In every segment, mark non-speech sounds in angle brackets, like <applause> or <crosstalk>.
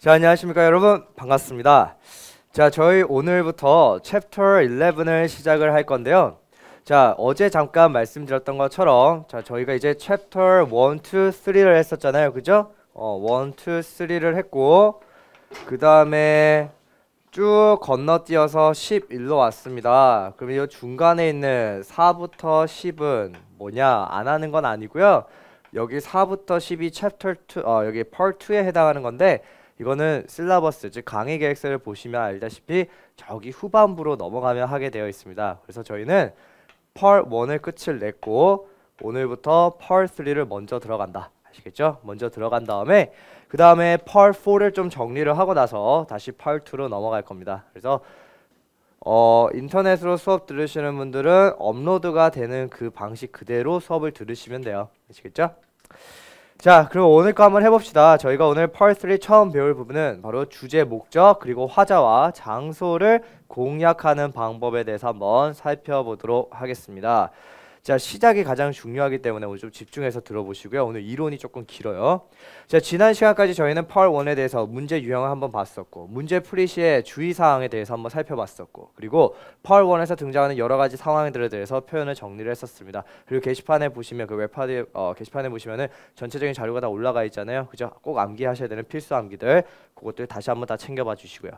자, 안녕하십니까 여러분 반갑습니다. 자, 저희 오늘부터 챕터 11을 시작을 할 건데요. 자, 어제 잠깐 말씀드렸던 것처럼 자, 저희가 이제 챕터 1, 2, 3를 했었잖아요. 그죠? 어, 1, 2, 3를 했고 그 다음에 쭉 건너뛰어서 11로 왔습니다. 그럼 이 중간에 있는 4부터 10은 뭐냐? 안 하는 건 아니고요. 여기 4부터 12 챕터 2, 어, 여기 펄 2에 해당하는 건데 이거는 실라버스 즉 강의 계획서를 보시면 알다시피 저기 후반부로 넘어가면 하게 되어 있습니다. 그래서 저희는 펄 1을 끝을 냈고 오늘부터 펄 3를 먼저 들어간다. 아시겠죠? 먼저 들어간 다음에 그 다음에 펄 4를 좀 정리를 하고 나서 다시 펄 2로 넘어갈 겁니다. 그래서 어, 인터넷으로 수업 들으시는 분들은 업로드가 되는 그 방식 그대로 수업을 들으시면 돼요. 아시겠죠? 자 그럼 오늘 거 한번 해봅시다 저희가 오늘 펄3 처음 배울 부분은 바로 주제 목적 그리고 화자와 장소를 공략하는 방법에 대해서 한번 살펴보도록 하겠습니다 자, 시작이 가장 중요하기 때문에 오늘 좀 집중해서 들어보시고요. 오늘 이론이 조금 길어요. 자, 지난 시간까지 저희는 펄1에 대해서 문제 유형을 한번 봤었고, 문제 풀이 시의 주의 사항에 대해서 한번 살펴봤었고, 그리고 펄1에서 등장하는 여러 가지 상황들에 대해서 표현을 정리를 했었습니다. 그리고 게시판에 보시면 그 웹하드 어, 게시판에 보시면은 전체적인 자료가 다 올라가 있잖아요. 그죠? 꼭 암기하셔야 되는 필수 암기들 그것들 다시 한번 다 챙겨봐 주시고요.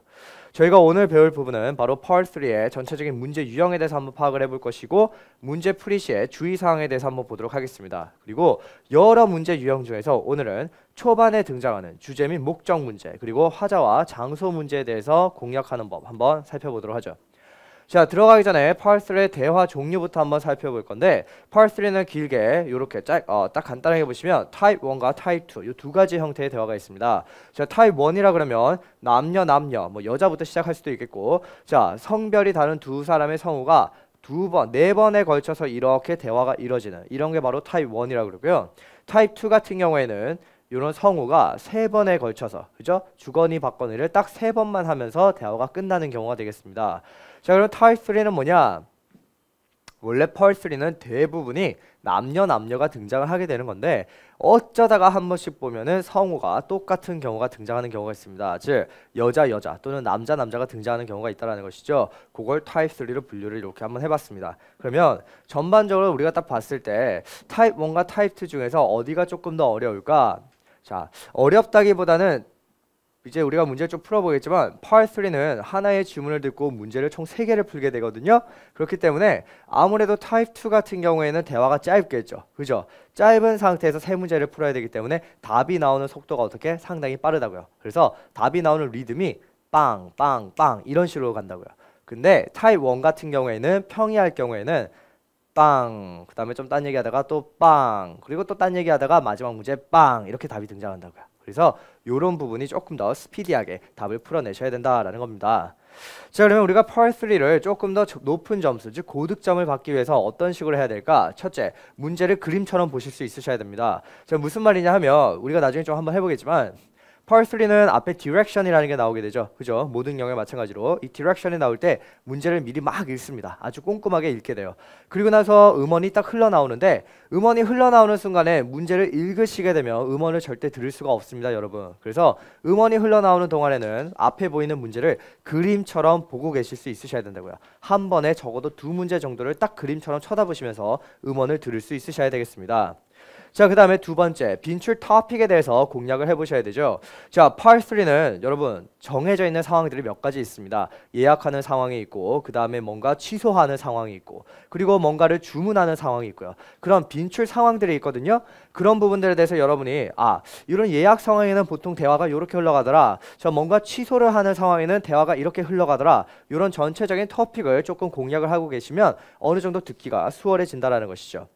저희가 오늘 배울 부분은 바로 펄3의 전체적인 문제 유형에 대해서 한번 파악을 해볼 것이고 문제 풀이 시 시에 주의사항에 대해서 한번 보도록 하겠습니다. 그리고 여러 문제 유형 중에서 오늘은 초반에 등장하는 주제 및 목적 문제 그리고 화자와 장소 문제에 대해서 공략하는 법 한번 살펴보도록 하죠. 자 들어가기 전에 파월3의 대화 종류부터 한번 살펴볼 건데 파월3는 길게 이렇게 짝, 어, 딱 간단하게 보시면 타입 1과 타입 2이 두 가지 형태의 대화가 있습니다 자 타입 1이라 그러면 남녀 남녀 뭐 여자부터 시작할 수도 있겠고 자 성별이 다른 두 사람의 성우가 두 번, 네 번에 걸쳐서 이렇게 대화가 이뤄지는 이런 게 바로 타입 1이라고 그러고요. 타입 2 같은 경우에는 이런 성우가 세 번에 걸쳐서 그죠? 주거니 받거니를 딱 세 번만 하면서 대화가 끝나는 경우가 되겠습니다. 자, 그럼 타입 3는 뭐냐? 원래 펄3는 대부분이 남녀 남녀가 등장을 하게 되는 건데 어쩌다가 한 번씩 보면은 성우가 똑같은 경우가 등장하는 경우가 있습니다. 즉 여자 여자 또는 남자 남자가 등장하는 경우가 있다라는 것이죠. 그걸 타입 3로 분류를 이렇게 한번 해봤습니다. 그러면 전반적으로 우리가 딱 봤을 때 타입 1과 타입 2 중에서 어디가 조금 더 어려울까? 자 어렵다기보다는 이제 우리가 문제를 좀 풀어보겠지만 파이 r 3는 하나의 지문을 듣고 문제를 총 3개를 풀게 되거든요. 그렇기 때문에 아무래도 type 2 같은 경우에는 대화가 짧겠죠. 그죠? 짧은 상태에서 세 문제를 풀어야 되기 때문에 답이 나오는 속도가 어떻게? 상당히 빠르다고요. 그래서 답이 나오는 리듬이 빵 빵 빵 이런 식으로 간다고요. 근데 타입 1 같은 경우에는 평이할 경우에는 빵, 그 다음에 좀 딴 얘기하다가 또 빵, 그리고 또 딴 얘기하다가 마지막 문제 빵 이렇게 답이 등장한다고요. 그래서 이런 부분이 조금 더 스피디하게 답을 풀어내셔야 된다라는 겁니다. 자 그러면 우리가 펄3를 조금 더 높은 점수 즉 고득점을 받기 위해서 어떤 식으로 해야 될까? 첫째 문제를 그림처럼 보실 수 있으셔야 됩니다. 자 무슨 말이냐 하면 우리가 나중에 좀 한번 해보겠지만 펄3는 앞에 direction이라는 게 나오게 되죠. 그죠? 모든 영역에 마찬가지로 이 direction이 나올 때 문제를 미리 막 읽습니다. 아주 꼼꼼하게 읽게 돼요. 그리고 나서 음원이 딱 흘러나오는데 음원이 흘러나오는 순간에 문제를 읽으시게 되면 음원을 절대 들을 수가 없습니다. 여러분. 그래서 음원이 흘러나오는 동안에는 앞에 보이는 문제를 그림처럼 보고 계실 수 있으셔야 된다고요. 한 번에 적어도 두 문제 정도를 딱 그림처럼 쳐다보시면서 음원을 들을 수 있으셔야 되겠습니다. 자, 그 다음에 두 번째, 빈출 토픽에 대해서 공략을 해보셔야 되죠. 자, 파3는 여러분 정해져 있는 상황들이 몇 가지 있습니다. 예약하는 상황이 있고, 그 다음에 뭔가 취소하는 상황이 있고, 그리고 뭔가를 주문하는 상황이 있고요. 그런 빈출 상황들이 있거든요. 그런 부분들에 대해서 여러분이 아, 이런 예약 상황에는 보통 대화가 이렇게 흘러가더라. 저 뭔가 취소를 하는 상황에는 대화가 이렇게 흘러가더라. 이런 전체적인 토픽을 조금 공략을 하고 계시면 어느 정도 듣기가 수월해진다라는 것이죠.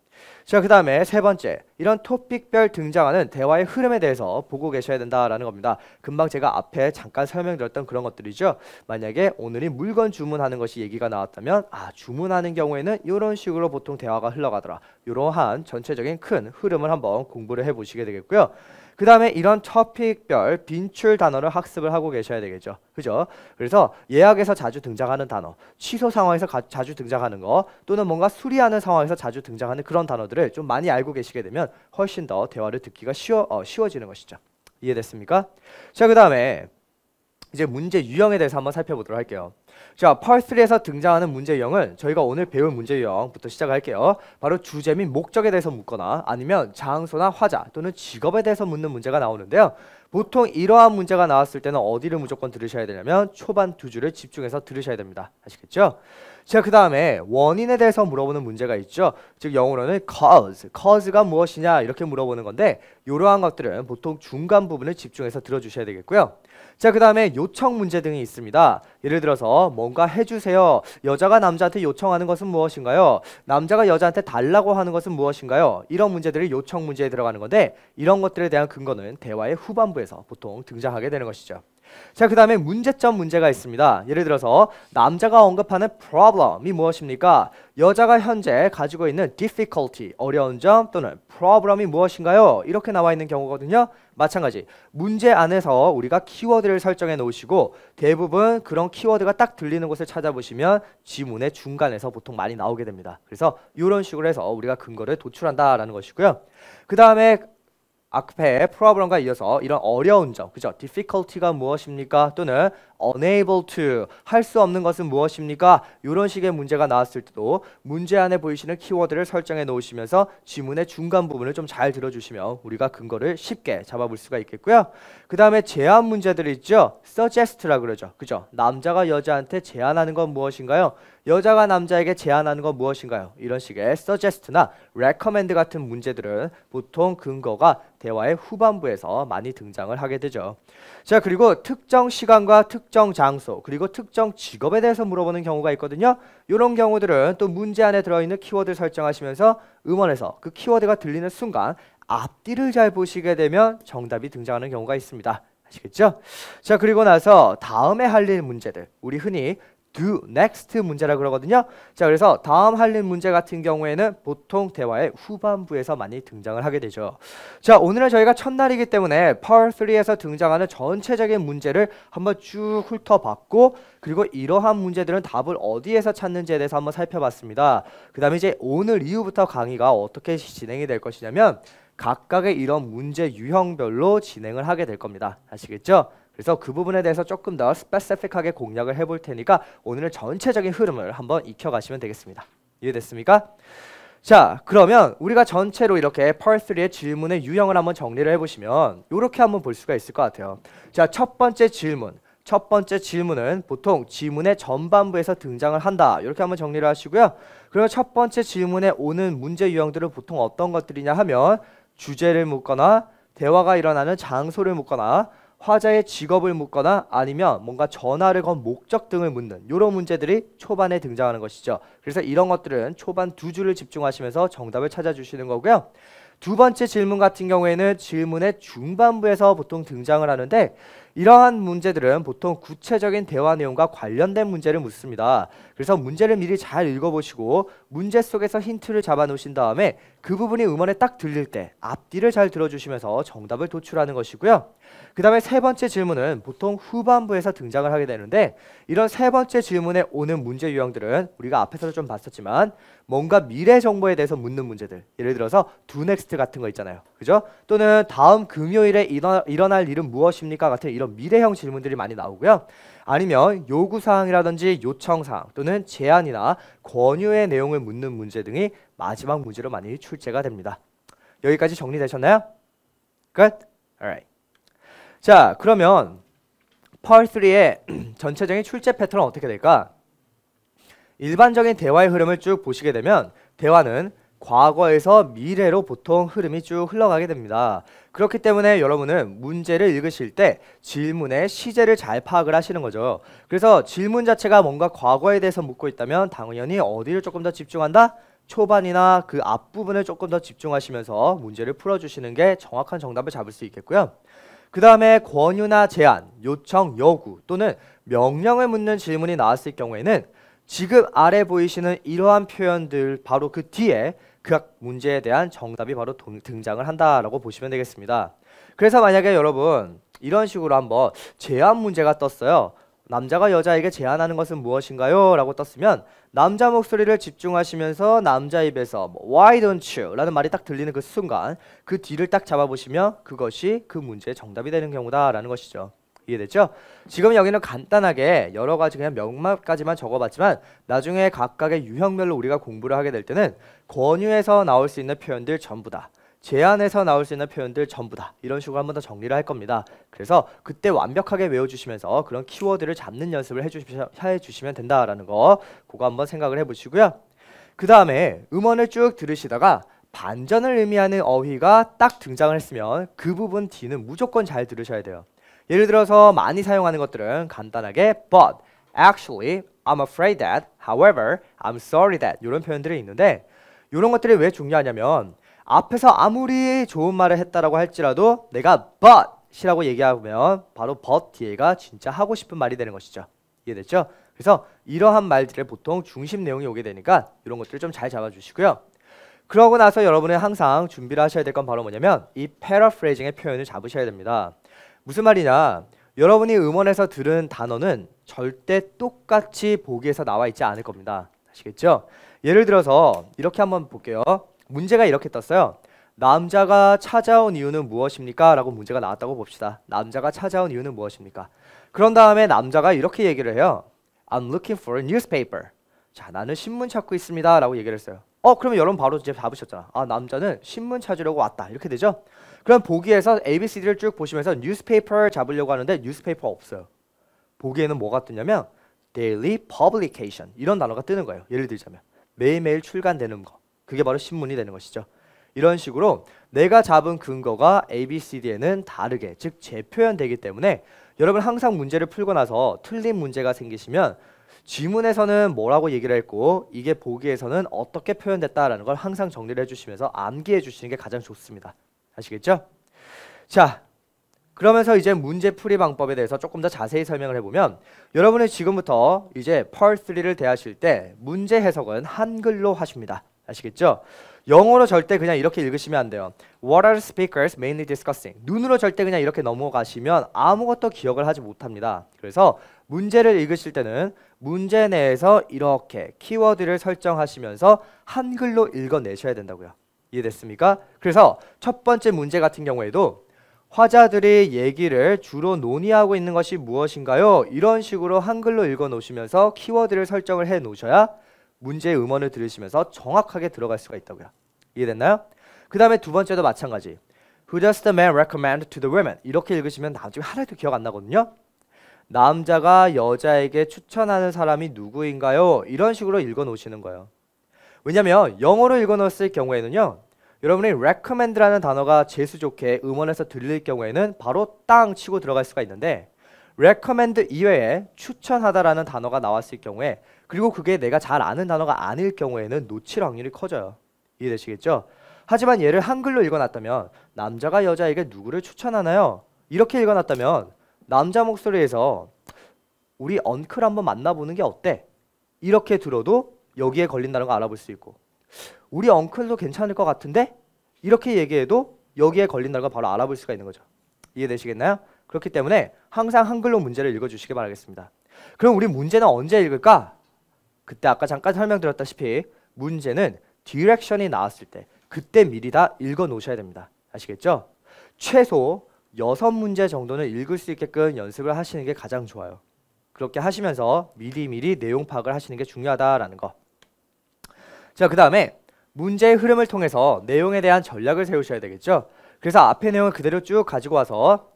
자, 그 다음에 세 번째, 이런 토픽별 등장하는 대화의 흐름에 대해서 보고 계셔야 된다라는 겁니다. 금방 제가 앞에 잠깐 설명드렸던 그런 것들이죠. 만약에 오늘이 물건 주문하는 것이 얘기가 나왔다면, 아, 주문하는 경우에는 이런 식으로 보통 대화가 흘러가더라. 이러한 전체적인 큰 흐름을 한번 공부를 해보시게 되겠고요. 그 다음에 이런 토픽별 빈출 단어를 학습을 하고 계셔야 되겠죠. 그죠? 그래서 예약에서 자주 등장하는 단어, 취소 상황에서 가, 자주 등장하는 거, 또는 뭔가 수리하는 상황에서 자주 등장하는 그런 단어들을 좀 많이 알고 계시게 되면 훨씬 더 대화를 듣기가 쉬워, 어, 쉬워지는 것이죠. 이해됐습니까? 자, 그 다음에 이제 문제 유형에 대해서 한번 살펴보도록 할게요. 자, 파워3에서 등장하는 문제 유형은 저희가 오늘 배울 문제 유형부터 시작할게요. 바로 주제 및 목적에 대해서 묻거나 아니면 장소나 화자 또는 직업에 대해서 묻는 문제가 나오는데요. 보통 이러한 문제가 나왔을 때는 어디를 무조건 들으셔야 되냐면 초반 두 줄을 집중해서 들으셔야 됩니다. 아시겠죠? 자, 그 다음에 원인에 대해서 물어보는 문제가 있죠. 즉 영어로는 cause, cause가 무엇이냐 이렇게 물어보는 건데 이러한 것들은 보통 중간 부분을 집중해서 들어주셔야 되겠고요. 자, 그 다음에 요청 문제 등이 있습니다. 예를 들어서 뭔가 해주세요. 여자가 남자한테 요청하는 것은 무엇인가요? 남자가 여자한테 달라고 하는 것은 무엇인가요? 이런 문제들이 요청 문제에 들어가는 건데 이런 것들에 대한 근거는 대화의 후반부에서 보통 등장하게 되는 것이죠. 자, 그 다음에 문제점 문제가 있습니다. 예를 들어서 남자가 언급하는 problem이 무엇입니까? 여자가 현재 가지고 있는 difficulty, 어려운 점 또는 problem이 무엇인가요? 이렇게 나와 있는 경우거든요. 마찬가지 문제 안에서 우리가 키워드를 설정해 놓으시고 대부분 그런 키워드가 딱 들리는 곳을 찾아보시면 지문의 중간에서 보통 많이 나오게 됩니다. 그래서 이런 식으로 해서 우리가 근거를 도출한다라는 것이고요. 그 다음에 앞에 problem과 이어서 이런 어려운 점, 그죠? difficulty가 무엇입니까? 또는 unable to, 할 수 없는 것은 무엇입니까? 이런 식의 문제가 나왔을 때도 문제 안에 보이시는 키워드를 설정해 놓으시면서 지문의 중간 부분을 좀 잘 들어주시면 우리가 근거를 쉽게 잡아볼 수가 있겠고요. 그 다음에 제안 문제들 있죠? suggest라 그러죠. 그죠? 남자가 여자한테 제안하는 건 무엇인가요? 여자가 남자에게 제안하는 건 무엇인가요? 이런 식의 서 u 스트나 레커맨드 같은 문제들은 보통 근거가 대화의 후반부에서 많이 등장을 하게 되죠. 자, 그리고 특정 시간과 특정 장소, 그리고 특정 직업에 대해서 물어보는 경우가 있거든요. 이런 경우들은 또 문제 안에 들어있는 키워드 를 설정하시면서 음원에서 그 키워드가 들리는 순간 앞뒤를 잘 보시게 되면 정답이 등장하는 경우가 있습니다. 아시겠죠? 자, 그리고 나서 다음에 할 일 문제들. 우리 흔히 do next 문제라 그러거든요. 자, 그래서 다음 할일 문제 같은 경우에는 보통 대화의 후반부에서 많이 등장을 하게 되죠. 자, 오늘은 저희가 첫날이기 때문에 Part3에서 등장하는 전체적인 문제를 한번 쭉 훑어봤고 그리고 이러한 문제들은 답을 어디에서 찾는지에 대해서 한번 살펴봤습니다. 그 다음에 이제 오늘 이후부터 강의가 어떻게 진행이 될 것이냐면 각각의 이런 문제 유형별로 진행을 하게 될 겁니다. 아시겠죠? 그래서 그 부분에 대해서 조금 더 스페시픽하게 공략을 해볼 테니까 오늘 전체적인 흐름을 한번 익혀가시면 되겠습니다. 이해됐습니까? 자 그러면 우리가 전체로 이렇게 펄3의 질문의 유형을 한번 정리를 해보시면 이렇게 한번 볼 수가 있을 것 같아요. 자첫 번째 질문 첫 번째 질문은 보통 지문의 전반부에서 등장을 한다. 이렇게 한번 정리를 하시고요. 그러면첫 번째 질문에 오는 문제 유형들은 보통 어떤 것들이냐 하면 주제를 묻거나 대화가 일어나는 장소를 묻거나 화자의 직업을 묻거나 아니면 뭔가 전화를 건 목적 등을 묻는 이런 문제들이 초반에 등장하는 것이죠. 그래서 이런 것들은 초반 두 줄을 집중하시면서 정답을 찾아주시는 거고요. 두 번째 질문 같은 경우에는 질문의 중반부에서 보통 등장을 하는데 이러한 문제들은 보통 구체적인 대화 내용과 관련된 문제를 묻습니다. 그래서 문제를 미리 잘 읽어보시고 문제 속에서 힌트를 잡아놓으신 다음에 그 부분이 음원에 딱 들릴 때 앞뒤를 잘 들어주시면서 정답을 도출하는 것이고요. 그 다음에 세 번째 질문은 보통 후반부에서 등장을 하게 되는데 이런 세 번째 질문에 오는 문제 유형들은 우리가 앞에서도 좀 봤었지만 뭔가 미래 정보에 대해서 묻는 문제들 예를 들어서 두 넥스트 같은 거 있잖아요. 그죠? 또는 다음 금요일에 일어, 일어날 일은 무엇입니까? 같은 이런 이런 미래형 질문들이 많이 나오고요. 아니면 요구사항이라든지 요청사항 또는 제안이나 권유의 내용을 묻는 문제 등이 마지막 문제로 많이 출제가 됩니다. 여기까지 정리되셨나요? 끝? Alright. 자 그러면 펄3의 <clears throat> 전체적인 출제 패턴은 어떻게 될까? 일반적인 대화의 흐름을 쭉 보시게 되면 대화는 과거에서 미래로 보통 흐름이 쭉 흘러가게 됩니다. 그렇기 때문에 여러분은 문제를 읽으실 때 질문의 시제를 잘 파악을 하시는 거죠. 그래서 질문 자체가 뭔가 과거에 대해서 묻고 있다면 당연히 어디를 조금 더 집중한다? 초반이나 그 앞부분을 조금 더 집중하시면서 문제를 풀어주시는 게 정확한 정답을 잡을 수 있겠고요. 그 다음에 권유나 제안, 요청, 요구 또는 명령을 묻는 질문이 나왔을 경우에는 지금 아래 보이시는 이러한 표현들 바로 그 뒤에 그 문제에 대한 정답이 바로 동, 등장을 한다라고 보시면 되겠습니다. 그래서 만약에 여러분 이런 식으로 한번 제안 문제가 떴어요. 남자가 여자에게 제안하는 것은 무엇인가요? 라고 떴으면 남자 목소리를 집중하시면서 남자 입에서 뭐, Why don't you? 라는 말이 딱 들리는 그 순간 그 뒤를 딱 잡아보시면 그것이 그 문제의 정답이 되는 경우다라는 것이죠. 이해됐죠? 지금 여기는 간단하게 여러 가지 그냥 명막까지만 적어봤지만 나중에 각각의 유형별로 우리가 공부를 하게 될 때는 권유에서 나올 수 있는 표현들 전부 다 제안에서 나올 수 있는 표현들 전부 다 이런 식으로 한 번 더 정리를 할 겁니다. 그래서 그때 완벽하게 외워주시면서 그런 키워드를 잡는 연습을 해주시면, 해주시면 된다라는 거 그거 한번 생각을 해보시고요. 그 다음에 음원을 쭉 들으시다가 반전을 의미하는 어휘가 딱 등장을 했으면 그 부분 뒤는 무조건 잘 들으셔야 돼요. 예를 들어서 많이 사용하는 것들은 간단하게 but, actually, I'm afraid that, however, I'm sorry that 이런 표현들이 있는데 이런 것들이 왜 중요하냐면 앞에서 아무리 좋은 말을 했다라고 할지라도 내가 but이라고 얘기하면 바로 but 뒤에가 진짜 하고 싶은 말이 되는 것이죠. 이해됐죠? 그래서 이러한 말들의 보통 중심 내용이 오게 되니까 이런 것들을 좀 잘 잡아주시고요. 그러고 나서 여러분은 항상 준비를 하셔야 될 건 바로 뭐냐면 이 paraphrasing의 표현을 잡으셔야 됩니다. 무슨 말이냐? 여러분이 음원에서 들은 단어는 절대 똑같이 보기에서 나와 있지 않을 겁니다. 아시겠죠? 예를 들어서 이렇게 한번 볼게요. 문제가 이렇게 떴어요. 남자가 찾아온 이유는 무엇입니까? 라고 문제가 나왔다고 봅시다. 남자가 찾아온 이유는 무엇입니까? 그런 다음에 남자가 이렇게 얘기를 해요. I'm looking for a newspaper. 자, 나는 신문 찾고 있습니다. 라고 얘기를 했어요. 어, 그러면 여러분 바로 이제 잡으셨잖아. 아, 남자는 신문 찾으려고 왔다. 이렇게 되죠? 그럼 보기에서 ABCD를 쭉 보시면서 뉴스페이퍼를 잡으려고 하는데 뉴스페이퍼 없어요. 보기에는 뭐가 뜨냐면 daily publication 이런 단어가 뜨는 거예요. 예를 들자면 매일매일 출간되는 거. 그게 바로 신문이 되는 것이죠. 이런 식으로 내가 잡은 근거가 ABCD에는 다르게 즉 재표현되기 때문에 여러분 항상 문제를 풀고 나서 틀린 문제가 생기시면 지문에서는 뭐라고 얘기를 했고 이게 보기에서는 어떻게 표현됐다라는 걸 항상 정리를 해주시면서 암기해 주시는 게 가장 좋습니다. 아시겠죠? 자, 그러면서 이제 문제 풀이 방법에 대해서 조금 더 자세히 설명을 해보면 여러분이 지금부터 이제 펄3를 대하실 때 문제 해석은 한글로 하십니다. 아시겠죠? 영어로 절대 그냥 이렇게 읽으시면 안 돼요. What are speakers mainly discussing? 눈으로 절대 그냥 이렇게 넘어가시면 아무것도 기억을 하지 못합니다. 그래서 문제를 읽으실 때는 문제 내에서 이렇게 키워드를 설정하시면서 한글로 읽어내셔야 된다고요. 이해됐습니까? 그래서 첫 번째 문제 같은 경우에도 화자들이 얘기를 주로 논의하고 있는 것이 무엇인가요? 이런 식으로 한글로 읽어 놓으시면서 키워드를 설정을 해 놓으셔야 문제의 음원을 들으시면서 정확하게 들어갈 수가 있다고요. 이해됐나요? 그 다음에 두 번째도 마찬가지. Who does the man recommend to the women? 이렇게 읽으시면 나중에 하나도 기억 안 나거든요. 남자가 여자에게 추천하는 사람이 누구인가요? 이런 식으로 읽어 놓으시는 거예요. 왜냐면 영어로 읽어놓았을 경우에는요. 여러분이 recommend라는 단어가 재수 좋게 음원에서 들릴 경우에는 바로 땅 치고 들어갈 수가 있는데 recommend 이외에 추천하다라는 단어가 나왔을 경우에 그리고 그게 내가 잘 아는 단어가 아닐 경우에는 놓칠 확률이 커져요. 이해되시겠죠? 하지만 얘를 한글로 읽어놨다면 남자가 여자에게 누구를 추천하나요? 이렇게 읽어놨다면 남자 목소리에서 우리 언클 한번 만나보는 게 어때? 이렇게 들어도 여기에 걸린다는 걸 알아볼 수 있고 우리 엉클도 괜찮을 것 같은데 이렇게 얘기해도 여기에 걸린다는 걸 바로 알아볼 수가 있는 거죠. 이해되시겠나요? 그렇기 때문에 항상 한글로 문제를 읽어주시기 바라겠습니다. 그럼 우리 문제는 언제 읽을까? 그때 아까 잠깐 설명드렸다시피 문제는 디렉션이 나왔을 때 그때 미리 다 읽어 놓으셔야 됩니다. 아시겠죠? 최소 여섯 문제 정도는 읽을 수 있게끔 연습을 하시는 게 가장 좋아요. 그렇게 하시면서 미리미리 내용 파악을 하시는 게 중요하다라는 거 자, 그 다음에 문제의 흐름을 통해서 내용에 대한 전략을 세우셔야 되겠죠. 그래서 앞의 내용을 그대로 쭉 가지고 와서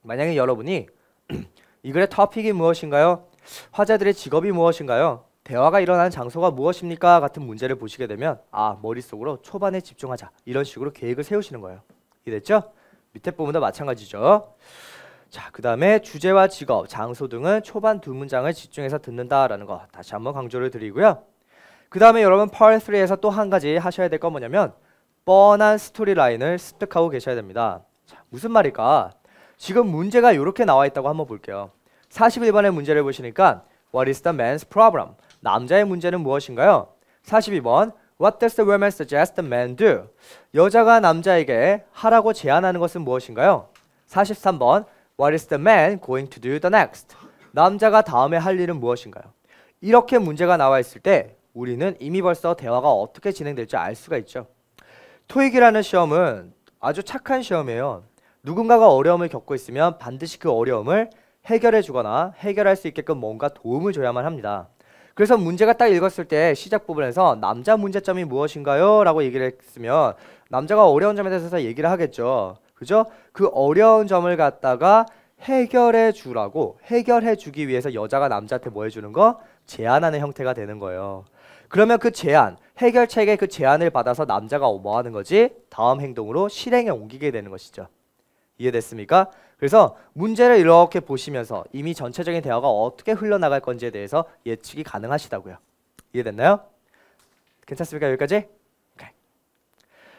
만약에 여러분이 <clears throat> 이 글의 토픽이 무엇인가요? 화자들의 직업이 무엇인가요? 대화가 일어나는 장소가 무엇입니까? 같은 문제를 보시게 되면 아 머릿속으로 초반에 집중하자 이런 식으로 계획을 세우시는 거예요. 이해됐죠? 밑에 부분도 마찬가지죠. 자, 그 다음에 주제와 직업, 장소 등은 초반 두 문장을 집중해서 듣는다라는 거 다시 한번 강조를 드리고요. 그 다음에 여러분 파월3에서 또 한 가지 하셔야 될 건 뭐냐면 뻔한 스토리라인을 습득하고 계셔야 됩니다. 자, 무슨 말일까? 지금 문제가 이렇게 나와 있다고 한번 볼게요. 41번의 문제를 보시니까 What is the man's problem? 남자의 문제는 무엇인가요? 42번 What does the woman suggest the man do? 여자가 남자에게 하라고 제안하는 것은 무엇인가요? 43번 What is the man going to do the next? 남자가 다음에 할 일은 무엇인가요? 이렇게 문제가 나와 있을 때 우리는 이미 벌써 대화가 어떻게 진행될지 알 수가 있죠. 토익이라는 시험은 아주 착한 시험이에요. 누군가가 어려움을 겪고 있으면 반드시 그 어려움을 해결해 주거나 해결할 수 있게끔 뭔가 도움을 줘야만 합니다. 그래서 문제가 딱 읽었을 때 시작 부분에서 남자 문제점이 무엇인가요? 라고 얘기를 했으면 남자가 어려운 점에 대해서 얘기를 하겠죠. 그죠? 그 어려운 점을 갖다가 해결해 주라고 해결해 주기 위해서 여자가 남자한테 뭐 해주는 거? 제안하는 형태가 되는 거예요. 그러면 그 제안, 해결책의 그 제안을 받아서 남자가 어, 뭐 하는 거지? 다음 행동으로 실행에 옮기게 되는 것이죠. 이해됐습니까? 그래서 문제를 이렇게 보시면서 이미 전체적인 대화가 어떻게 흘러나갈 건지에 대해서 예측이 가능하시다고요. 이해됐나요? 괜찮습니까? 여기까지?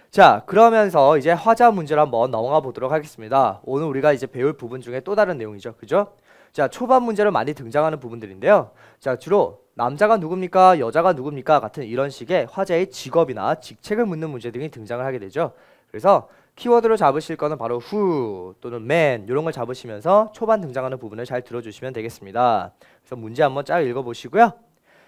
자 그러면서 이제 화자 문제로 한번 넘어가 보도록 하겠습니다. 오늘 우리가 이제 배울 부분 중에 또 다른 내용이죠. 그죠? 자, 초반 문제로 많이 등장하는 부분들인데요. 자, 주로 남자가 누굽니까? 여자가 누굽니까? 같은 이런 식의 화자의 직업이나 직책을 묻는 문제 등이 등장을 하게 되죠. 그래서 키워드로 잡으실 거는 바로 who 또는 man 이런 걸 잡으시면서 초반 등장하는 부분을 잘 들어주시면 되겠습니다. 그래서 문제 한번 쫙 읽어보시고요.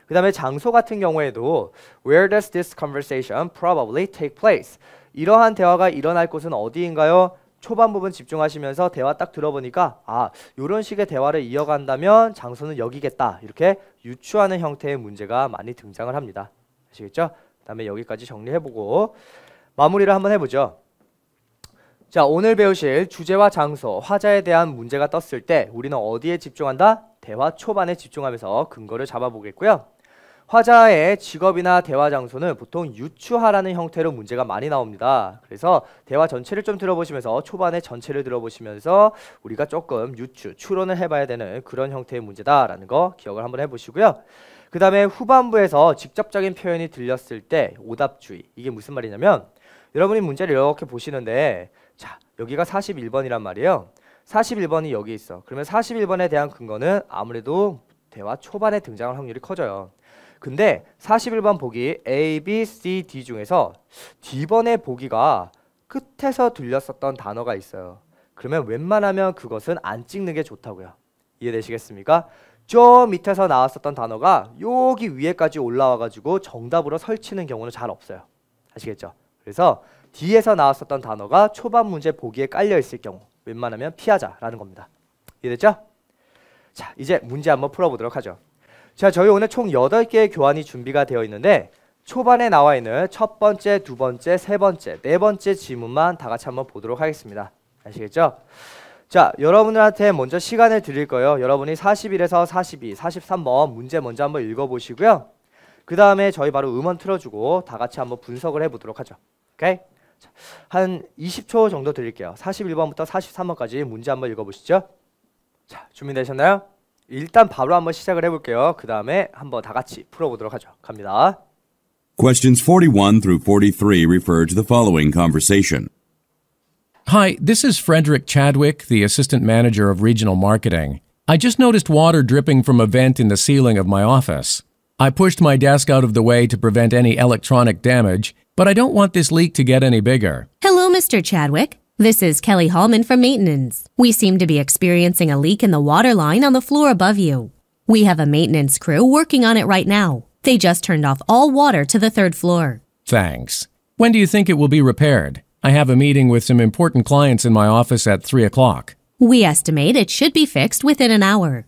그 다음에 장소 같은 경우에도 Where does this conversation probably take place? 이러한 대화가 일어날 곳은 어디인가요? 초반 부분 집중하시면서 대화 딱 들어보니까 아 이런 식의 대화를 이어간다면 장소는 여기겠다 이렇게 유추하는 형태의 문제가 많이 등장을 합니다. 아시겠죠? 다음에 여기까지 정리해보고 마무리를 한번 해보죠. 자 오늘 배우실 주제와 장소, 화자에 대한 문제가 떴을 때 우리는 어디에 집중한다? 대화 초반에 집중하면서 근거를 잡아보겠고요. 화자의 직업이나 대화 장소는 보통 유추하라는 형태로 문제가 많이 나옵니다. 그래서 대화 전체를 좀 들어보시면서 초반에 전체를 들어보시면서 우리가 조금 유추, 추론을 해봐야 되는 그런 형태의 문제다라는 거 기억을 한번 해보시고요. 그 다음에 후반부에서 직접적인 표현이 들렸을 때 오답주의 이게 무슨 말이냐면 여러분이 문제를 이렇게 보시는데 자 여기가 41번이란 말이에요. 41번이 여기 있어. 그러면 41번에 대한 근거는 아무래도 대화 초반에 등장할 확률이 커져요. 근데 41번 보기 A, B, C, D 중에서 D번의 보기가 끝에서 들렸었던 단어가 있어요. 그러면 웬만하면 그것은 안 찍는 게 좋다고요. 이해되시겠습니까? 저 밑에서 나왔었던 단어가 여기 위에까지 올라와가지고 정답으로 설치는 경우는 잘 없어요. 아시겠죠? 그래서 D에서 나왔었던 단어가 초반 문제 보기에 깔려있을 경우 웬만하면 피하자라는 겁니다. 이해됐죠? 자, 이제 문제 한번 풀어보도록 하죠. 자, 저희 오늘 총 8개의 교환이 준비가 되어 있는데 초반에 나와 있는 첫 번째, 두 번째, 세 번째, 네 번째 지문만 다 같이 한번 보도록 하겠습니다. 아시겠죠? 자, 여러분들한테 먼저 시간을 드릴 거예요. 여러분이 4 0일에서 42, 43번 문제 먼저 한번 읽어보시고요. 그 다음에 저희 바로 음원 틀어주고 다 같이 한번 분석을 해보도록 하죠. 오케이? 자, 한 20초 정도 드릴게요. 41번부터 43번까지 문제 한번 읽어보시죠. 자, 준비되셨나요? 일단 바로 한번 시작을 해볼게요. 그 다음에 한번 다 같이 풀어보도록 하죠. 갑니다. Questions 41 through 43 refer to the following conversation. Hi, this is Frederick Chadwick, the Assistant Manager of Regional Marketing. I just noticed water dripping from a vent in the ceiling of my office. I pushed my desk out of the way to prevent any electronic damage, but I don't want this leak to get any bigger. Hello, Mr. Chadwick. This is Kelly Hallman from maintenance. We seem to be experiencing a leak in the water line on the floor above you. We have a maintenance crew working on it right now. They just turned off all water to the third floor. Thanks. When do you think it will be repaired? I have a meeting with some important clients in my office at 3 o'clock. We estimate it should be fixed within an hour.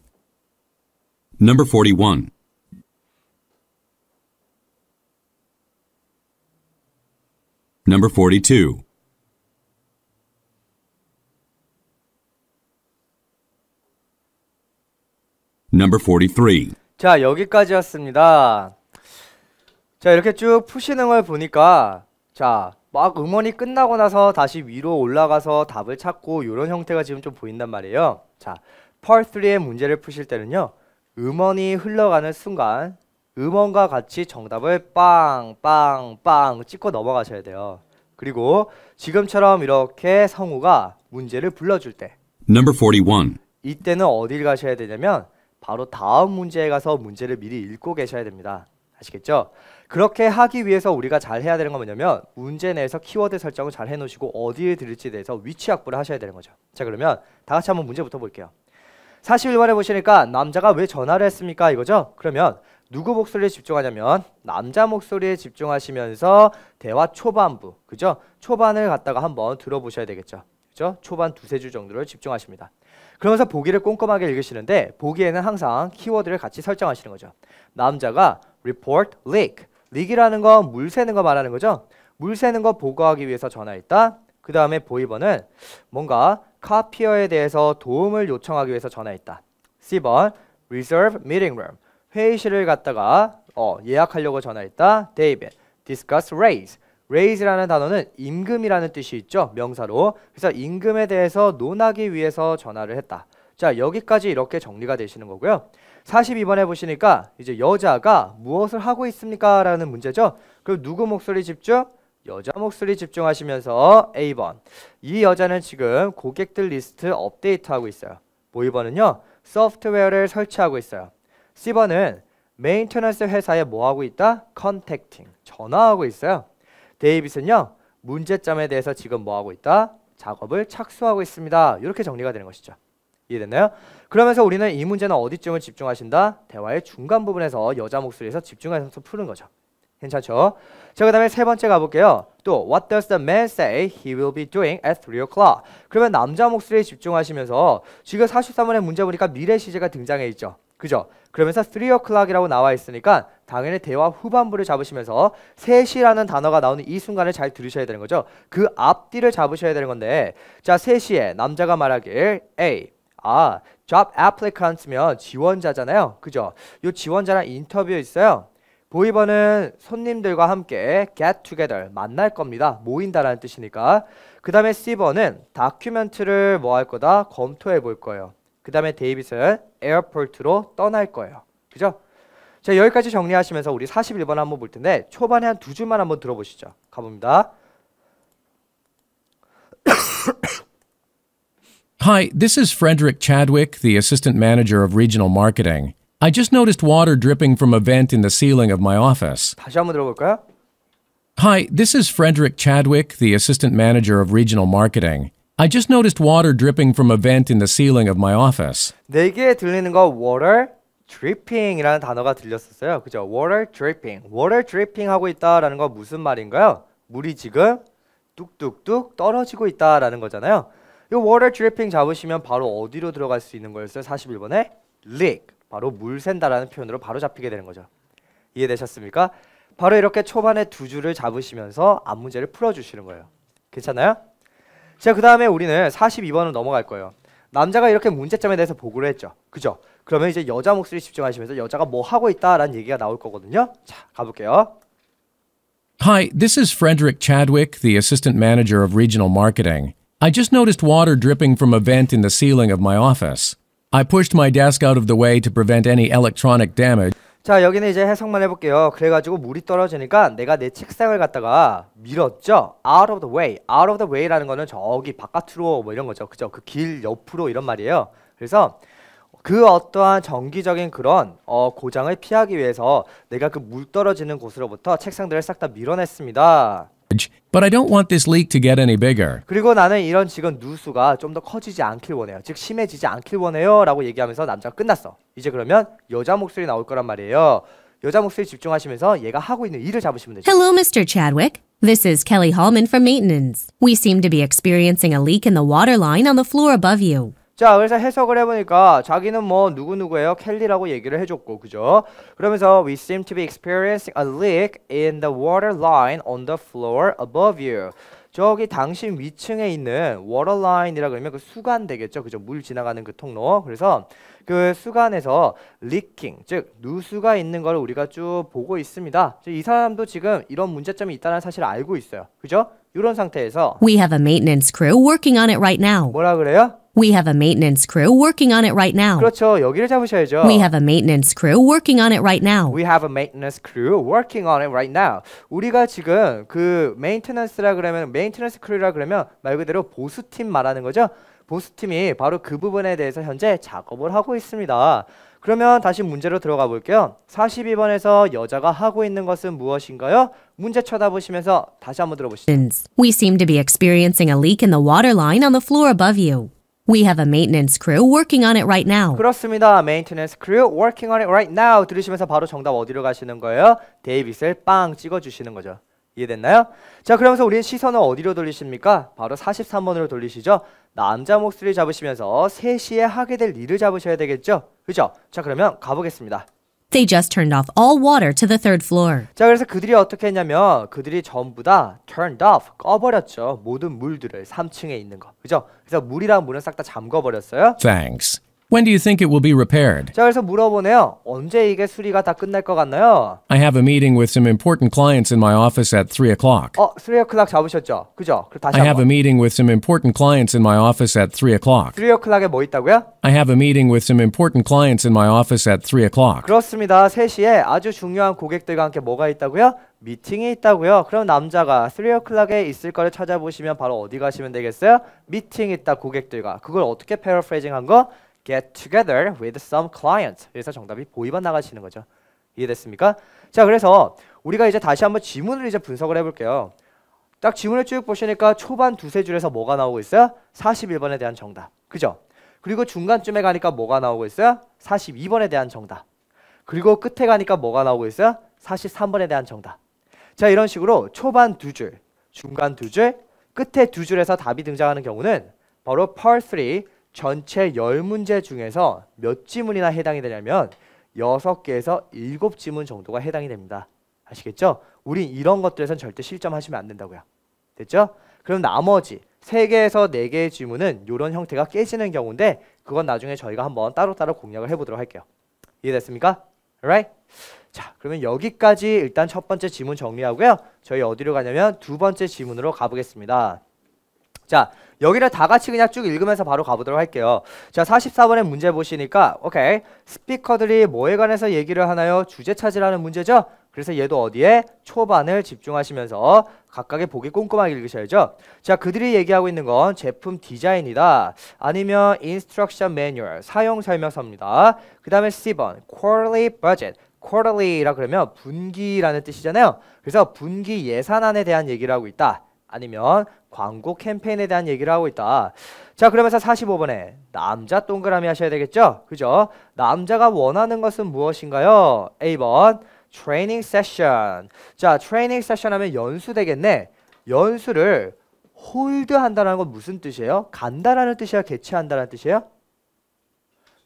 Number 41. Number 42. Number 43. 자, 여기까지였습니다. 자, 이렇게 쭉 푸시는 걸 보니까 자, 막 음원이 끝나고 나서 다시 위로 올라가서 답을 찾고 이런 형태가 지금 좀 보인단 말이에요. 자, p 3의 문제를 푸실 때는요. 음원이 흘러가는 순간 음원과 같이 정답을 빵 빵 빵 찍고 넘어가셔야 돼요. 그리고 지금처럼 이렇게 성우가 문제를 불러줄 때 Number 41. 이때는 어딜 가셔야 되냐면 바로 다음 문제에 가서 문제를 미리 읽고 계셔야 됩니다. 아시겠죠? 그렇게 하기 위해서 우리가 잘 해야 되는 건 뭐냐면 문제 내에서 키워드 설정을 잘 해놓으시고 어디에 들을지에 대해서 위치 확보를 하셔야 되는 거죠. 자 그러면 다 같이 한번 문제부터 볼게요. 사실 1번에 보시니까 남자가 왜 전화를 했습니까? 이거죠? 그러면 누구 목소리에 집중하냐면 남자 목소리에 집중하시면서 대화 초반부, 그죠? 초반을 갖다가 한번 들어보셔야 되겠죠. 그죠? 초반 두세 주 정도를 집중하십니다. 그러면서 보기를 꼼꼼하게 읽으시는데 보기에는 항상 키워드를 같이 설정하시는 거죠. 남자가 report leak. leak이라는 건 물 새는 거 말하는 거죠. 물 새는 거 보고하기 위해서 전화했다. 그 다음에 보이버는 뭔가 카피어에 대해서 도움을 요청하기 위해서 전화했다. C번 reserve meeting room. 회의실을 갔다가 어, 예약하려고 전화했다. David discuss r a c e raise라는 단어는 임금이라는 뜻이 있죠. 명사로. 그래서 임금에 대해서 논하기 위해서 전화를 했다. 자, 여기까지 이렇게 정리가 되시는 거고요. 42번에 보시니까 이제 여자가 무엇을 하고 있습니까? 라는 문제죠. 그리고 누구 목소리 집중? 여자 목소리 집중하시면서 A번. 이 여자는 지금 고객들 리스트 업데이트하고 있어요. 모2번은요 뭐 소프트웨어를 설치하고 있어요. C번은 메인터넌스 회사에 뭐하고 있다? 컨택팅. 전화하고 있어요. 데이빗은요 문제점에 대해서 지금 뭐 하고 있다? 작업을 착수하고 있습니다. 이렇게 정리가 되는 것이죠. 이해됐나요? 그러면서 우리는 이 문제는 어디쯤을 집중하신다? 대화의 중간 부분에서 여자 목소리에서 집중해서 푸는 거죠. 괜찮죠? 자, 그 다음에 세 번째 가볼게요. 또 What does the man say he will be doing at 3 o'clock? 그러면 남자 목소리에 집중하시면서 지금 43번의 문제 보니까 미래 시제가 등장해 있죠. 그죠? 그러면서 3 o'clock이라고 나와 있으니까 당연히 대화 후반부를 잡으시면서 3시라는 단어가 나오는 이 순간을 잘 들으셔야 되는 거죠. 그 앞뒤를 잡으셔야 되는 건데 자, 3시에 남자가 말하길 A 아, job applicant면 지원자잖아요. 그죠? 요 지원자랑 인터뷰 있어요. 보이버는 뭐 손님들과 함께 get together 만날 겁니다. 모인다라는 뜻이니까. 그 다음에 C번은 다큐멘트를 뭐 할 거다? 검토해 볼 거예요. 그 다음에 데이빗은 에어포트로 떠날 거예요. 그죠? 자, 여기까지 정리하시면서 우리 41번 한번 볼 텐데 초반에 한 두 줄만 한번 들어보시죠. 가봅니다. Hi, this is Frederick Chadwick, the assistant manager of regional marketing. I just noticed water dripping from a vent in the ceiling of my office. 다시 한번 들어볼까요? Hi, this is Frederick Chadwick, the assistant manager of regional marketing. I just noticed water dripping from a vent in the ceiling of my office. 네개 들리는 거 water dripping이라는 단어가 들렸었어요. 그죠? water dripping. water dripping 하고 있다라는 건 무슨 말인가요? 물이 지금 뚝뚝뚝 떨어지고 있다라는 거잖아요. 이 water dripping 잡으시면 바로 어디로 들어갈 수 있는 거였어요? 41번에 leak. 바로 물 샌다라는 표현으로 바로 잡히게 되는 거죠. 이해되셨습니까? 바로 이렇게 초반에 두 줄을 잡으시면서 앞문제를 풀어주시는 거예요. 괜찮아요? 자, 그 다음에 우리는 42번으로 넘어갈 거예요. 남자가 이렇게 문제점에 대해서 보고를 했죠. 그죠? 그러면 이제 여자 목소리 집중하시면서 여자가 뭐 하고 있다라는 얘기가 나올 거거든요. 자, 가볼게요. Hi, this is Frederick Chadwick, the assistant manager of regional marketing. I just noticed water dripping from a vent in the ceiling of my office. I pushed my desk out of the way to prevent any electronic damage. 자, 여기는 이제 해석만 해볼게요. 그래가지고 물이 떨어지니까 내가 내 책상을 갖다가 밀었죠. Out of the way, out of the way라는 거는 저기 바깥으로 뭐 이런 거죠. 그죠? 그 길 옆으로 이런 말이에요. 그래서 그 어떠한 정기적인 그런 어, 고장을 피하기 위해서 내가 그 물 떨어지는 곳으로부터 책상들을 싹 다 밀어냈습니다. But I don't want this leak to get any bigger. 그리고 나는 이런 지금 누수가 좀 더 커지지 않길 원해요. 즉 심해지지 않길 원해요라고 얘기하면서 남자가 끝났어. 이제 그러면 여자 목소리 나올 거란 말이에요. 여자 목소리 집중하시면서 얘가 하고 있는 일을 잡으시면 되죠. Hello, Mr. Chadwick. This is Kelly Hallman from maintenance. We seem to be experiencing a leak in the water line on the floor above you. 자 그래서 해석을 해보니까 자기는 뭐 누구누구예요 켈리라고 얘기를 해줬고 그죠 그러면서 we seem to be experiencing a leak in the water line on the floor above you 저기 당신 위층에 있는 water line이라 그러면 그수간 되겠죠 그죠 물 지나가는 그 통로 그래서 그 수간에서 리킹 즉 누수가 있는 걸 우리가 쭉 보고 있습니다. 이 사람도 지금 이런 문제점이 있다는 사실을 알고 있어요. 그죠? 이런 상태에서 We have a maintenance crew working on it right now. 뭐라 그래요? We have a maintenance crew working on it right now. 그렇죠. 여기를 잡으셔야죠. We have a maintenance crew working on it right now. We have a maintenance crew working on it right now. 우리가 지금 그 maintenance라 그러면 maintenance crew라 그러면 말 그대로 보수팀 말하는 거죠. 보수팀이 바로 그 부분에 대해서 현재 작업을 하고 있습니다. 그러면 다시 문제로 들어가 볼게요. 42번에서 여자가 하고 있는 것은 무엇인가요? 문제 쳐다보시면서 다시 한번 들어보시죠. We seem to be experiencing a leak in the water line on the floor above you. We have a maintenance crew working on it right now. 그렇습니다. Maintenance crew working on it right now. 들으시면서 바로 정답 어디로 가시는 거예요? 데이빗을 빵 찍어주시는 거죠. 이해됐나요? 자, 그러면서 우리 시선을 어디로 돌리십니까? 바로 43번으로 돌리시죠. 남자 목소리 잡으시면서 3시에 하게 될 일을 잡으셔야 되겠죠? 그죠? 자, 그러면 가보겠습니다. They just turned off all water to the third floor. 자, 그래서 그들이 어떻게 했냐면 그들이 전부 다 turned off 꺼버렸죠. 모든 물들을 3층에 있는 거. 그죠? 그래서 물이랑 물은 싹 다 잠궈 버렸어요. Thanks. When do you think it will be repaired? 자, 그래서 물어보네요. 언제 이게 수리가 다 끝날 것 같나요? I have a meeting with some important clients in my office at 3 o'clock. 어, 3 o'clock 잡으셨죠? 그죠? 그럼 다시 I have a meeting with some important clients in my office at 3 o'clock. 3 o'clock에 뭐 있다고요? I have a meeting with some important clients in my office at 3 o'clock. 그렇습니다. 3시에 아주 중요한 고객들과 함께 뭐가 있다고요? 미팅이 있다고요. 그럼 남자가 3 o c 에 있을 거를 찾아보시면 바로 어디 가시면 되겠어요? 미팅 있다 고객들과. 그걸 어떻게 패러프레이징 한 거? get together with some clients. 그래서 정답이 보이만 나가시는 거죠. 이해됐습니까? 자, 그래서 우리가 이제 다시 한번 지문을 이제 분석을 해볼게요. 딱 지문을 쭉 보시니까 초반 두 세 줄에서 뭐가 나오고 있어요? 41번에 대한 정답. 그죠? 그리고 중간쯤에 가니까 뭐가 나오고 있어요? 42번에 대한 정답. 그리고 끝에 가니까 뭐가 나오고 있어요? 43번에 대한 정답. 자, 이런 식으로 초반 두 줄, 중간 두 줄, 끝에 두 줄에서 답이 등장하는 경우는 바로 par 3 전체 10문제 중에서 몇 지문이나 해당이 되냐면 6개에서 7지문 정도가 해당이 됩니다. 아시겠죠? 우린 이런 것들에선 절대 실점하시면 안 된다고요. 됐죠? 그럼 나머지 3개에서 4개의 지문은 이런 형태가 깨지는 경우인데 그건 나중에 저희가 한번 따로따로 공략을 해보도록 할게요. 이해됐습니까? Alright? 자 그러면 여기까지 일단 첫 번째 지문 정리하고요. 저희 어디로 가냐면 두 번째 지문으로 가보겠습니다. 자 여기를 다 같이 그냥 쭉 읽으면서 바로 가보도록 할게요. 자, 44번의 문제 보시니까 오케이. 스피커들이 뭐에 관해서 얘기를 하나요? 주제 찾으라는 문제죠. 그래서 얘도 어디에? 초반을 집중하시면서 각각의 보기 꼼꼼하게 읽으셔야죠. 자, 그들이 얘기하고 있는 건 제품 디자인이다. 아니면 인스트럭션 매뉴얼, 사용 설명서입니다. 그 다음에 C번, quarterly budget. quarterly라 그러면 분기라는 뜻이잖아요. 그래서 분기 예산안에 대한 얘기를 하고 있다. 아니면 광고 캠페인에 대한 얘기를 하고 있다. 자 그러면서 45번에 남자 동그라미 하셔야 되겠죠? 그죠? 남자가 원하는 것은 무엇인가요? A번 트레이닝 세션 자 트레이닝 세션 하면 연수 되겠네 연수를 홀드한다는 건 무슨 뜻이에요? 간다라는 뜻이야 개최한다라는 뜻이에요?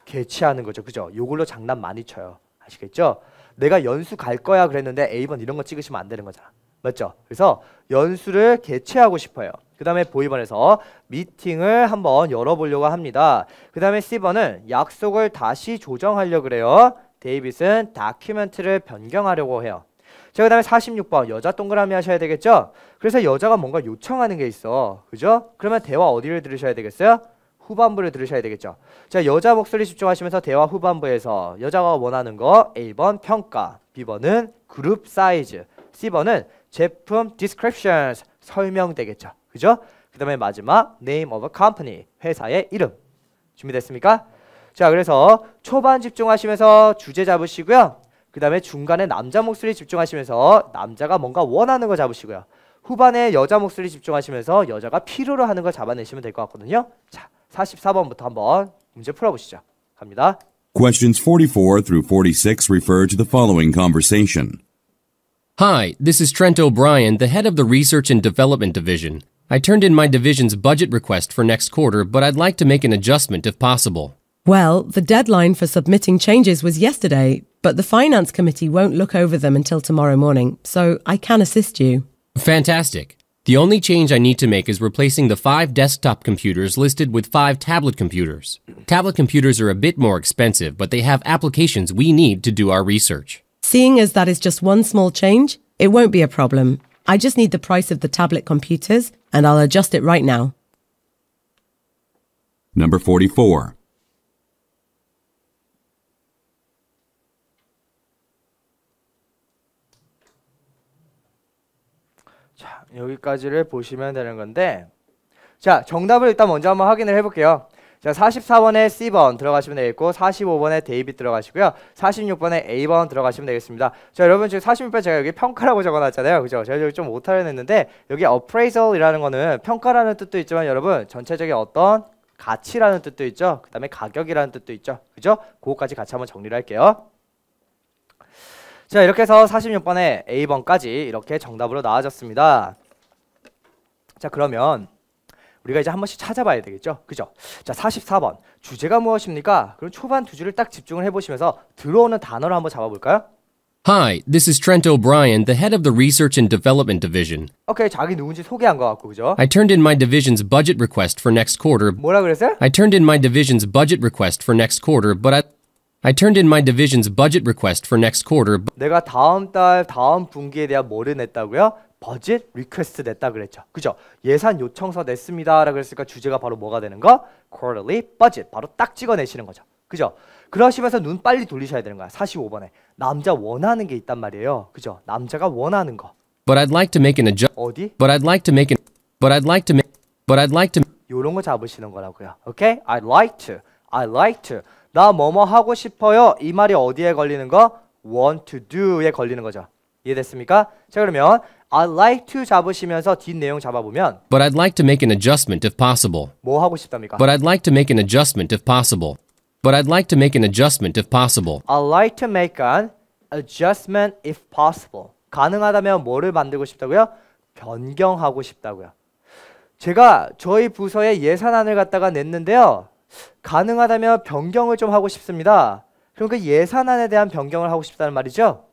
개최하는 거죠 그죠? 요걸로 장난 많이 쳐요 아시겠죠? 내가 연수 갈 거야 그랬는데 A번 이런 거 찍으시면 안 되는 거잖아 맞죠? 그래서 연수를 개최하고 싶어요. 그 다음에 보이번에서 미팅을 한번 열어보려고 합니다. 그 다음에 C번은 약속을 다시 조정하려고 그래요. 데이빗은 다큐멘트를 변경하려고 해요. 자, 그 다음에 46번 여자 동그라미 하셔야 되겠죠? 그래서 여자가 뭔가 요청하는 게 있어. 그죠? 그러면 대화 어디를 들으셔야 되겠어요? 후반부를 들으셔야 되겠죠. 자, 여자 목소리 집중하시면서 대화 후반부에서 여자가 원하는 거 1번 평가, B번은 그룹 사이즈, C번은 제품 descriptions 설명 되겠죠. 그죠? 그 다음에 마지막 name of a company 회사의 이름 준비됐습니까? 자 그래서 초반 집중하시면서 주제 잡으시고요 그 다음에 중간에 남자 목소리 집중하시면서 남자가 뭔가 원하는 거 잡으시고요 후반에 여자 목소리 집중하시면서 여자가 필요로 하는 걸 잡아내시면 될 것 같거든요 자 44번부터 한번 문제 풀어보시죠 갑니다 Questions 44 through 46 refer to the following conversation Hi, this is Trent O'Brien, the head of the Research and Development Division. I turned in my division's budget request for next quarter, but I'd like to make an adjustment if possible. Well, the deadline for submitting changes was yesterday, but the Finance Committee won't look over them until tomorrow morning, so I can assist you. Fantastic. The only change I need to make is replacing the five desktop computers listed with five tablet computers. Tablet computers are a bit more expensive, but they have applications we need to do our research. Seeing as that is just one small change, it won't be a problem. I just need the price of the tablet computers and I'll adjust it right now. Number 44. 자, 여기까지를 보시면 되는 건데 자, 정답을 일단 먼저 한번 확인을 해볼게요. 자, 44번에 C번 들어가시면 되겠고 45번에 대입이 들어가시고요. 46번에 A번 들어가시면 되겠습니다. 자, 여러분 지금 46번 제가 여기 평가라고 적어놨잖아요. 그죠? 제가 여기 좀 오타를 냈는데 여기 appraisal이라는 거는 평가라는 뜻도 있지만 여러분 전체적인 어떤 가치라는 뜻도 있죠. 그 다음에 가격이라는 뜻도 있죠. 그죠? 그거까지 같이 한번 정리를 할게요. 자 이렇게 해서 46번에 A번까지 이렇게 정답으로 나와졌습니다. 자 그러면 우리가 이제 한 번씩 찾아봐야 되겠죠. 그죠? 자, 44번. 주제가 무엇입니까? 그럼 초반 두 줄을 딱 집중을 해 보시면서 들어오는 단어를 한번 잡아 볼까요? Hi, this is Trent O'Brien, the head of the Research and Development Division. 오케이, 자기 누군지 소개한 거 같고 그죠? I turned in my division's budget request for next quarter. 뭐라 그랬어요? I turned in my division's budget request for next quarter, but I I turned in my division's budget request for next quarter. 내가 다음 달 다음 분기에 대한 뭐를 냈다고요? 버짓 리퀘스트 냈다 그랬죠. 그죠? 예산 요청서 냈습니다라고 했으니까 주제가 바로 뭐가 되는 거? quarterly budget. 바로 딱 찍어내시는 거죠. 그죠? 그러시면서 눈 빨리 돌리셔야 되는 거야. 45번에. 남자 원하는 게 있단 말이에요. 그죠? 남자가 원하는 거. But I'd like to make an adjust. 어디? But I'd like to make an But I'd like to make But I'd like to 요런 거 잡으시는 거라고요. 오케이? Okay? I'd like to. I like to. 나 뭐 뭐 하고 싶어요. 이 말이 어디에 걸리는 거? want to do에 걸리는 거죠. 이해됐습니까? 자, 그러면 I'd like to 잡으시면서 뒷 내용 잡아보면 But I'd like to make an adjustment if possible. 뭐 하고 싶답니까? But I'd like to make an adjustment if possible. But I'd like to make an adjustment if possible. I'd like to make an adjustment if possible. 가능하다면 뭐를 만들고 싶다고요? 변경하고 싶다고요. 제가 저희 부서에 예산안을 갖다가 냈는데요. 가능하다면 변경을 좀 하고 싶습니다. 그럼 그 예산안에 대한 변경을 하고 싶다는 말이죠.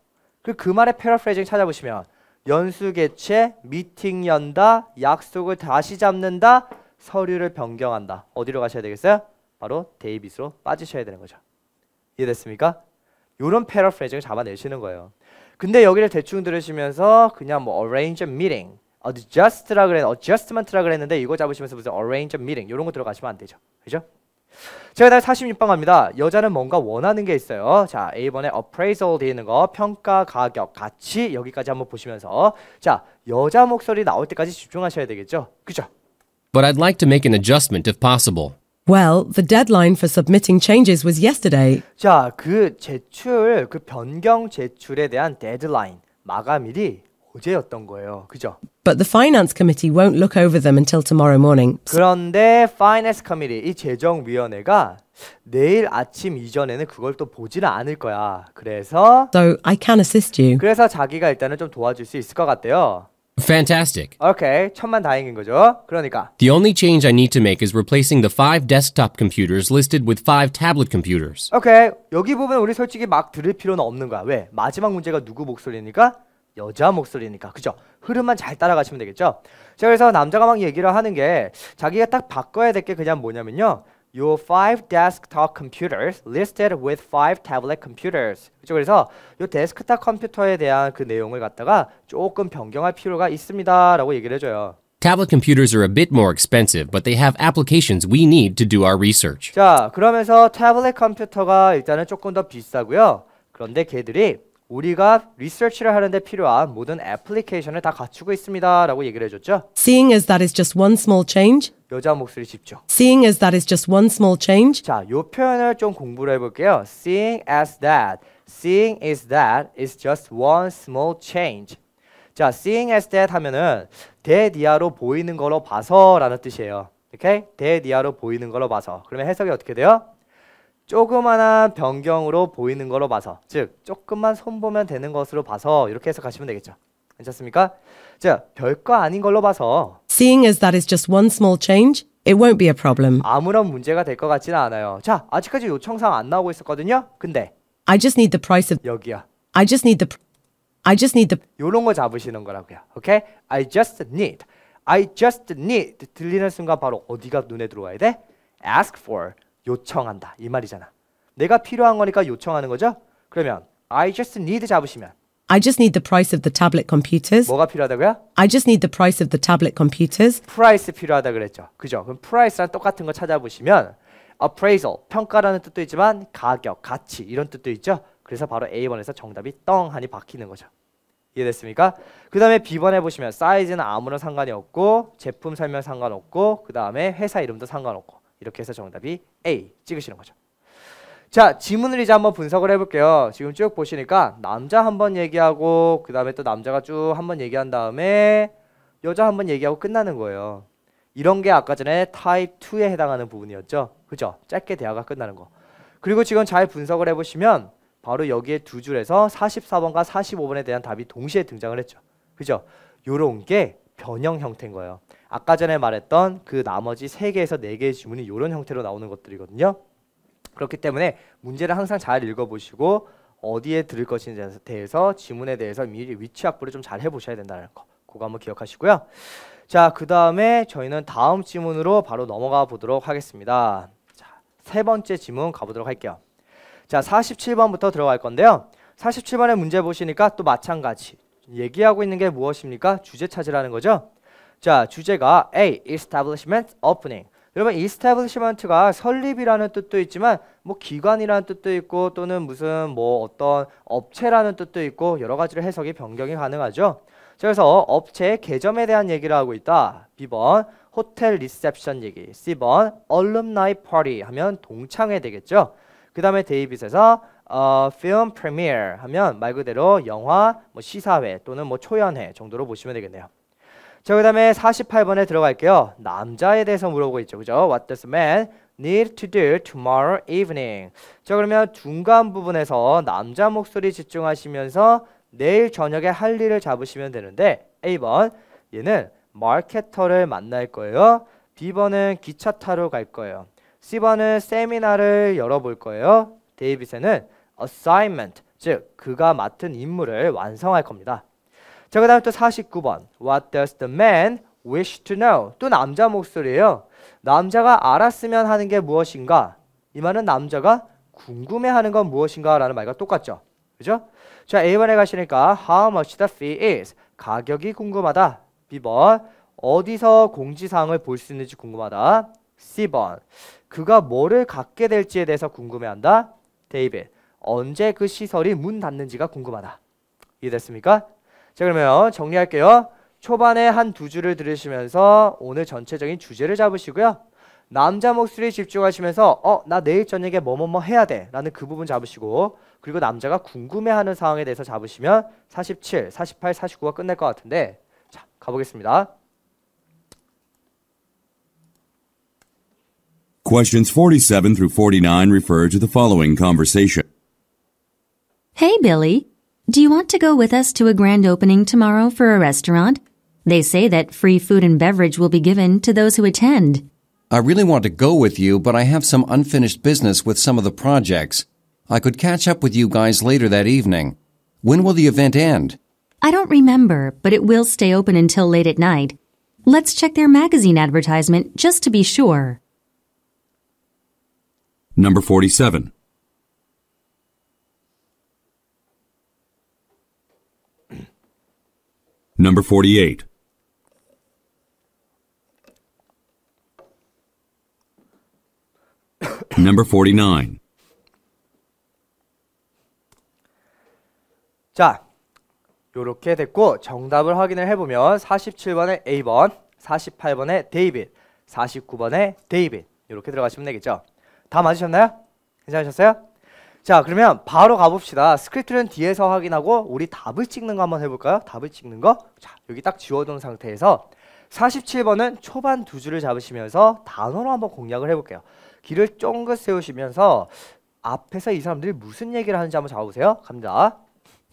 그 그 말의 패러프레이징 찾아보시면 연수 개최, 미팅 연다, 약속을 다시 잡는다, 서류를 변경한다. 어디로 가셔야 되겠어요? 바로 데이빗으로 빠지셔야 되는 거죠. 이해됐습니까? 이런 패러프레이징을 잡아내시는 거예요. 근데 여기를 대충 들으시면서 그냥 뭐 arrange a meeting, adjust라 그랬, adjustment라 그랬는데 이거 잡으시면서 무슨 arrange a meeting 이런 거 들어가시면 안 되죠. 그죠? 제가 다시 46번 갑니다. 여자는 뭔가 원하는 게 있어요. 자, A번에 appraisal 되어 있는 거, 평가, 가격, 가치 여기까지 한번 보시면서 자, 여자 목소리 나올 때까지 집중하셔야 되겠죠? 그죠? But I'd like to make an adjustment if possible. Well, the deadline for submitting changes was yesterday. 자, 그 제출, 그 변경 제출에 대한 데드라인, 마감일이 어제였던 거예요. 그죠? But the finance committee won't look over them until tomorrow morning. 그런데 finance committee 이 재정 위원회가 내일 아침 이전에는 그걸 또 보지는 않을 거야. 그래서 So I can assist you. 그래서 자기가 일단은 좀 도와줄 수 있을 것 같대요. Fantastic. Okay, 천만 다행인 거죠. 그러니까 The only change I need to make is replacing the five desktop computers listed with five tablet computers. 오케이. 여기 부분 우리 솔직히 막 들을 필요는 없는 거야. 왜? 마지막 문제가 누구 목소리니까 여자 목소리니까 그죠? 흐름만 잘 따라가시면 되겠죠? 자 그래서 남자가 막 얘기를 하는 게 자기가 딱 바꿔야 될 게 그냥 뭐냐면요 Your five desktop computers listed with five tablet computers 그죠? 그래서 요 데스크탑 컴퓨터에 대한 그 내용을 갖다가 조금 변경할 필요가 있습니다 라고 얘기를 해줘요 Tablet computers are a bit more expensive, but they have applications we need to do our research. 자, 그러면서 태블릿 컴퓨터가 일단은 조금 더 비싸고요. 그런데 걔들이 우리가 리서치를 하는데 필요한 모든 애플리케이션을 다 갖추고 있습니다라고 얘기를 해줬죠. Seeing as that is just one small change. 여자 목소리 짚죠. Seeing as that is just one small change. 자, 요 표현을 좀 공부를 해볼게요. Seeing as that, seeing is that is just one small change. 자, seeing as that 하면은 대디아로 보이는 걸로 봐서라는 뜻이에요. 오케이? 대디아로 보이는 걸로 봐서. 그러면 해석이 어떻게 돼요? 조그마한 변경으로 보이는 거로 봐서 즉 조금만 손보면 되는 것으로 봐서 이렇게 해석하시면 되겠죠. 괜찮습니까? 자, 별거 아닌 걸로 봐서 Seeing as that is just one small change, it won't be a problem. 아무런 문제가 될 것 같지는 않아요. 자, 아직까지 요청사항 안 나오고 있었거든요. 근데 I just need the price of 여기야. I just need the I just need the 요런 거 잡으시는 거라고요. 오케이? I just need I just need 들리는 순간 바로 어디가 눈에 들어와야 돼? ask for 요청한다. 이 말이잖아. 내가 필요한 거니까 요청하는 거죠? 그러면 I just need 잡으시면 I just need the price of the tablet computers. 뭐가 필요하다고요? I just need the price of the tablet computers. price 필요하다 그랬죠. 그죠? 그럼 price랑 똑같은 거 찾아보시면 appraisal 평가라는 뜻도 있지만 가격, 가치 이런 뜻도 있죠. 그래서 바로 A번에서 정답이 떵하니 바뀌는 거죠. 이해됐습니까? 그 다음에 B번에 보시면 사이즈는 아무런 상관이 없고 제품 설명 상관없고 그 다음에 회사 이름도 상관없고 이렇게 해서 정답이 A 찍으시는 거죠. 자 지문을 이제 한번 분석을 해볼게요. 지금 쭉 보시니까 남자 한번 얘기하고 그 다음에 또 남자가 쭉한번 얘기한 다음에 여자 한번 얘기하고 끝나는 거예요. 이런 게 아까 전에 타입 2에 해당하는 부분이었죠. 그죠? 짧게 대화가 끝나는 거. 그리고 지금 잘 분석을 해보시면 바로 여기에 두 줄에서 44번과 45번에 대한 답이 동시에 등장을 했죠. 그죠? 요런 게 변형 형태인 거예요. 아까 전에 말했던 그 나머지 세개에서네개의 지문이 이런 형태로 나오는 것들이거든요. 그렇기 때문에 문제를 항상 잘 읽어보시고 어디에 들을 것인지에 대해서 지문에 대해서 미리 위치 확보를 좀 잘 해보셔야 된다는 거 그거 한번 기억하시고요. 자, 그 다음에 저희는 다음 지문으로 바로 넘어가 보도록 하겠습니다. 자, 세 번째 지문 가보도록 할게요. 자, 47번부터 들어갈 건데요. 47번의 문제 보시니까 또 마찬가지 얘기하고 있는 게 무엇입니까? 주제 찾으라는 거죠. 자, 주제가 A. Establishment Opening 여러분 establishment가 설립이라는 뜻도 있지만 뭐 기관이라는 뜻도 있고 또는 무슨 뭐 어떤 업체라는 뜻도 있고 여러 가지로 해석이 변경이 가능하죠. 그래서 업체 개점에 대한 얘기를 하고 있다. B번 호텔 리셉션 얘기. C번 얼룸나이 파티 하면 동창회 되겠죠. 그 다음에 데이빗에서 어, f i 프리미어 하면 말 그대로 영화 뭐 시사회 또는 뭐 초연회 정도로 보시면 되겠네요. 자, 그다음에 48번에 들어갈게요. 남자에 대해서 물어보고 있죠. 그죠? What does man need to do tomorrow evening? 자, 그러면 중간 부분에서 남자 목소리 집중하시면서 내일 저녁에 할 일을 잡으시면 되는데 A번 얘는 마케터를 만날 거예요. B번은 기차 타러 갈 거예요. C번은 세미나를 열어볼 거예요. 데이빗에는 assignment 즉 그가 맡은 임무를 완성할 겁니다. 자, 그다음 또 49번. What does the man wish to know? 또 남자 목소리예요. 남자가 알았으면 하는 게 무엇인가? 이 말은 남자가 궁금해하는 건 무엇인가라는 말과 똑같죠. 그죠? 자, A번에 가시니까 how much the fee is. 가격이 궁금하다. B번 어디서 공지사항을 볼 수 있는지 궁금하다. C번 그가 뭐를 갖게 될지에 대해서 궁금해한다. 데이빗 언제 그 시설이 문 닫는지가 궁금하다. 이해됐습니까? 자 그러면 정리할게요. 초반에 한 두 줄을 들으시면서 오늘 전체적인 주제를 잡으시고요. 남자 목소리에 집중하시면서 어나 내일 저녁에 뭐뭐뭐 해야 돼 라는 그 부분 잡으시고 그리고 남자가 궁금해하는 상황에 대해서 잡으시면 47, 48, 49가 끝날 것 같은데 자 가보겠습니다. Questions 47 through 49 refer to the following conversation. Hey, Billy. Do you want to go with us to a grand opening tomorrow for a restaurant? They say that free food and beverage will be given to those who attend. I really want to go with you, but I have some unfinished business with some of the projects. I could catch up with you guys later that evening. When will the event end? I don't remember, but it will stay open until late at night. Let's check their magazine advertisement just to be sure. Number 47. Number 48. <coughs> Number 49. 자, 요렇게 됐고 정답을 확인을 해보면 47번에 A번, 48번에 데이빗, 49번에 데이빗 이렇게 들어가시면 되겠죠. 다 맞으셨나요? 괜찮으셨어요? 자 그러면 바로 가봅시다 스크립트는 뒤에서 확인하고 우리 답을 찍는 거 한번 해볼까요? 답을 찍는 거자 여기 딱 지워둔 상태에서 47번은 초반 두 줄을 잡으시면서 단어로 한번 공략을 해볼게요 길을 쫑긋 세우시면서 앞에서 이 사람들이 무슨 얘기를 하는지 한번 잡아보세요 갑니다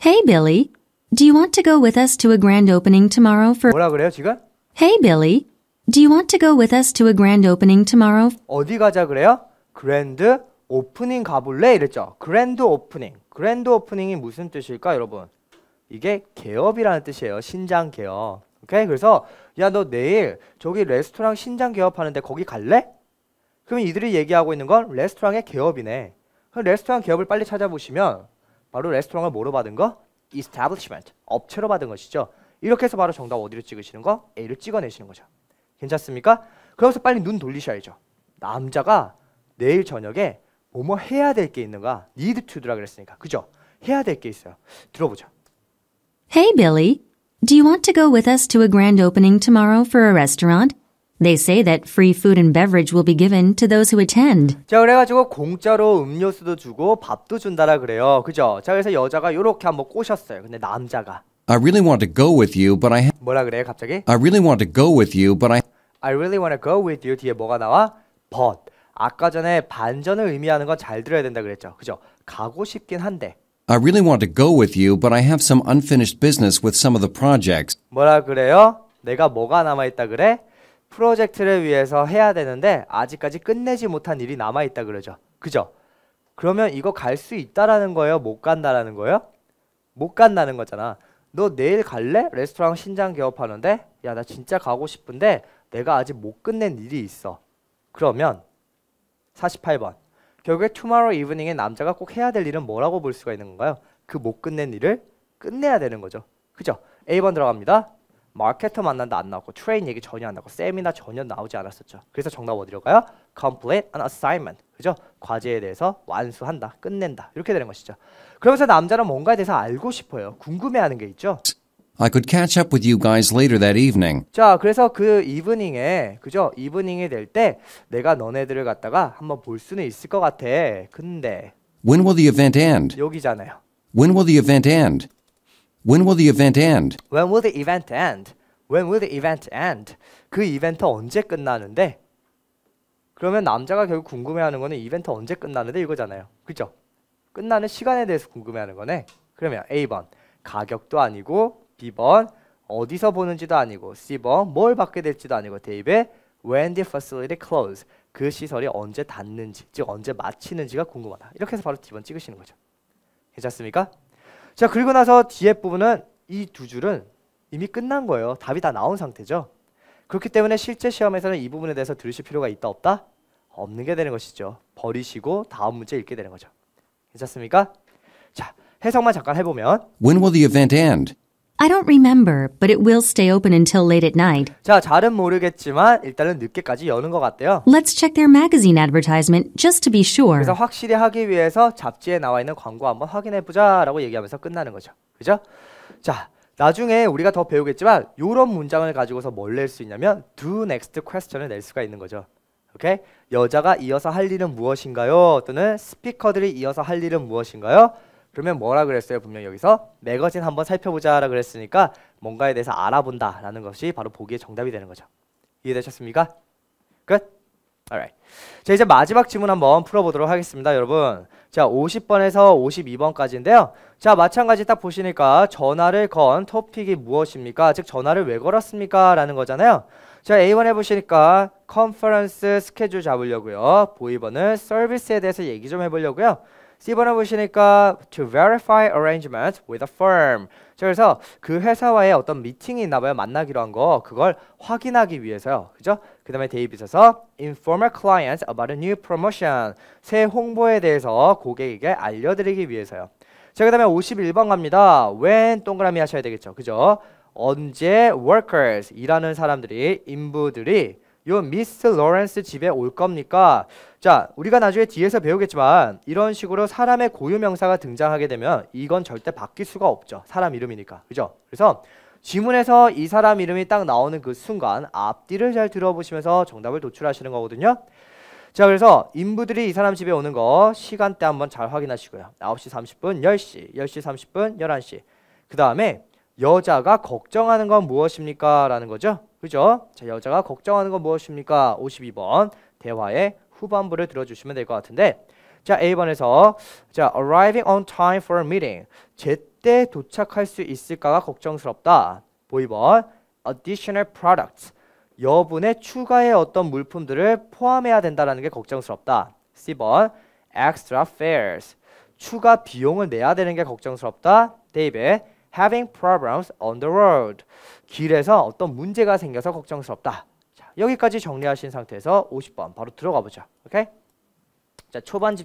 Hey Billy, do you want to go with us to a grand opening tomorrow for 뭐라 그래요 지금? Hey Billy, do you want to go with us to a grand opening tomorrow? 어디 가자 그래요? 그랜드 오프닝 가볼래? 이랬죠. 그랜드 오프닝. 그랜드 오프닝이 무슨 뜻일까, 여러분? 이게 개업이라는 뜻이에요. 신장 개업. 오케이? 그래서 야, 너 내일 저기 레스토랑 신장 개업하는데 거기 갈래? 그럼 이들이 얘기하고 있는 건 레스토랑의 개업이네. 그럼 레스토랑 개업을 빨리 찾아보시면 바로 레스토랑을 뭐로 받은 거? establishment, 업체로 받은 것이죠. 이렇게 해서 바로 정답 어디로 찍으시는 거? A를 찍어내시는 거죠. 괜찮습니까? 그러면서 빨리 눈 돌리셔야죠. 남자가 내일 저녁에 뭐뭐 해야 될 있는가? need to라 그랬으니까. 그죠? 해야 될 있어요. 들어보죠. Hey Billy, do you want to go with us to a grand opening tomorrow for a restaurant? They say that free food and beverage will be given to those who attend. 자, 그래가지고 공짜로 음료수도 주고 밥도 준다라 그래요. 그죠? 자, 그래서 여자가 이렇게 한번 꼬셨어요. 근데 남자가 I really want to go with you, but I 뭐라 그래요, 갑자기? I really want to go with you, but I I really want to go with you 뒤에 뭐가 나와? but 아까 전에 반전을 의미하는 건 잘 들어야 된다 그랬죠. 그죠? 가고 싶긴 한데. I really want to go with you, but I have some unfinished business with some of the projects. 뭐라 그래요? 내가 뭐가 남아 있다 그래? 프로젝트를 위해서 해야 되는데 아직까지 끝내지 못한 일이 남아 있다 그러죠. 그죠? 그러면 이거 갈 수 있다라는 거예요? 못 간다라는 거예요? 못 간다는 거잖아. 너 내일 갈래? 레스토랑 신장 개업하는데? 야, 나 진짜 가고 싶은데 내가 아직 못 끝낸 일이 있어. 그러면 48번. 결국에 투마로 이브닝 o 에 남자가 꼭 해야 될 일은 뭐라고 볼 수가 있는 건가요? 그 못 끝낸 일을 끝내야 되는 거죠. 그죠? A번 들어갑니다. 마케터 만난다 안 나왔고 트레인 얘기 전혀 안 나왔고 세미나 전혀 나오지 않았었죠. 그래서 정답 어디로 가요? complete an assignment. 그죠? 과제에 대해서 완수한다, 끝낸다. 이렇게 되는 것이죠. 그러면서 남자는 뭔가에 대해서 알고 싶어요. 궁금해하는 게 있죠. I could catch up with you guys later that evening. 자, 그래서 그 이브닝에 그죠? 이브닝이 될 때 내가 너네들을 갖다가 한번 볼 수는 있을 것 같아. 근데 When will the event end? 여기잖아요. When will the event end? When will the event end? When will the event end? When will the event end? 그 이벤트 언제 끝나는데? 그러면 남자가 결국 궁금해하는 거는 이벤트 언제 끝나는데 이거잖아요. 그죠? 끝나는 시간에 대해서 궁금해하는 거네. 그러면 A번 가격도 아니고 B번 어디서 보는지도 아니고 C번 뭘 받게 될지도 아니고 대입에 when the facility close 그 시설이 언제 닫는지 즉 언제 마치는지가 궁금하다 이렇게 해서 바로 D번 찍으시는 거죠 괜찮습니까? 자 그리고 나서 뒤에 부분은 이 두 줄은 이미 끝난 거예요 답이 다 나온 상태죠 그렇기 때문에 실제 시험에서는 이 부분에 대해서 들으실 필요가 있다 없다? 없는 게 되는 것이죠 버리시고 다음 문제 읽게 되는 거죠 괜찮습니까? 자 해석만 잠깐 해보면 When will the event end? I don't remember, but it will stay open until late at night. 자, 잘은 모르겠지만 일단은 늦게까지 여는 것 같대요. Let's check their magazine advertisement just to be sure. 그래서 확실히 하기 위해서 잡지에 나와 있는 광고 한번 확인해 보자라고 얘기하면서 끝나는 거죠. 그죠? 자, 나중에 우리가 더 배우겠지만 이런 문장을 가지고서 뭘 낼 수 있냐면 do next question을 낼 수가 있는 거죠. 오케이? 여자가 이어서 할 일은 무엇인가요? 또는 스피커들이 이어서 할 일은 무엇인가요? 그러면 뭐라 그랬어요? 분명 여기서 매거진 한번 살펴보자라 그랬으니까 뭔가에 대해서 알아본다라는 것이 바로 보기의 정답이 되는 거죠. 이해되셨습니까? 끝. Alright. 자 이제 마지막 질문 한번 풀어보도록 하겠습니다, 여러분. 자 50번에서 52번까지인데요. 자 마찬가지 딱 보시니까 전화를 건 토픽이 무엇입니까? 즉 전화를 왜 걸었습니까? 라는 거잖아요. 자 a 1 해보시니까 컨퍼런스 스케줄 잡으려고요. 보이번은 서비스에 대해서 얘기 좀 해보려고요. C번을 보시니까 to verify arrangements with a firm. 그래서 그 회사와의 어떤 미팅이 있나봐요. 만나기로 한 거. 그걸 확인하기 위해서요. 그죠? 그 다음에 대입있어서 informal clients about a new promotion. 새 홍보에 대해서 고객에게 알려드리기 위해서요. 자, 그 다음에 51번 갑니다. when 동그라미 하셔야 되겠죠. 그죠? 언제 workers, 일하는 사람들이, 인부들이 요 미스 로렌스 집에 올 겁니까? 자, 우리가 나중에 뒤에서 배우겠지만 이런 식으로 사람의 고유 명사가 등장하게 되면 이건 절대 바뀔 수가 없죠. 사람 이름이니까. 그죠? 그래서 지문에서 이 사람 이름이 딱 나오는 그 순간 앞뒤를 잘 들어보시면서 정답을 도출하시는 거거든요. 자 그래서 인부들이 이 사람 집에 오는 거 시간대 한번 잘 확인하시고요. 9시 30분, 10시, 10시 30분, 11시. 그 다음에 여자가 걱정하는 건 무엇입니까? 라는 거죠. 그죠? 자, 여자가 걱정하는 건 무엇입니까? 52번 대화의 후반부를 들어주시면 될 것 같은데 자, A번에서 자, arriving on time for a meeting 제때 도착할 수 있을까가 걱정스럽다. B번 additional products 여분의 추가의 어떤 물품들을 포함해야 된다는게 걱정스럽다. C번 extra fares 추가 비용을 내야 되는 게 걱정스럽다. d a v having problems on the road 길에서 어떤 문제가 생겨서 걱정스럽다. 자, 여기까지 정리하신 상태에서 50번 바로 들어가 보죠. 오케이? 자, 초반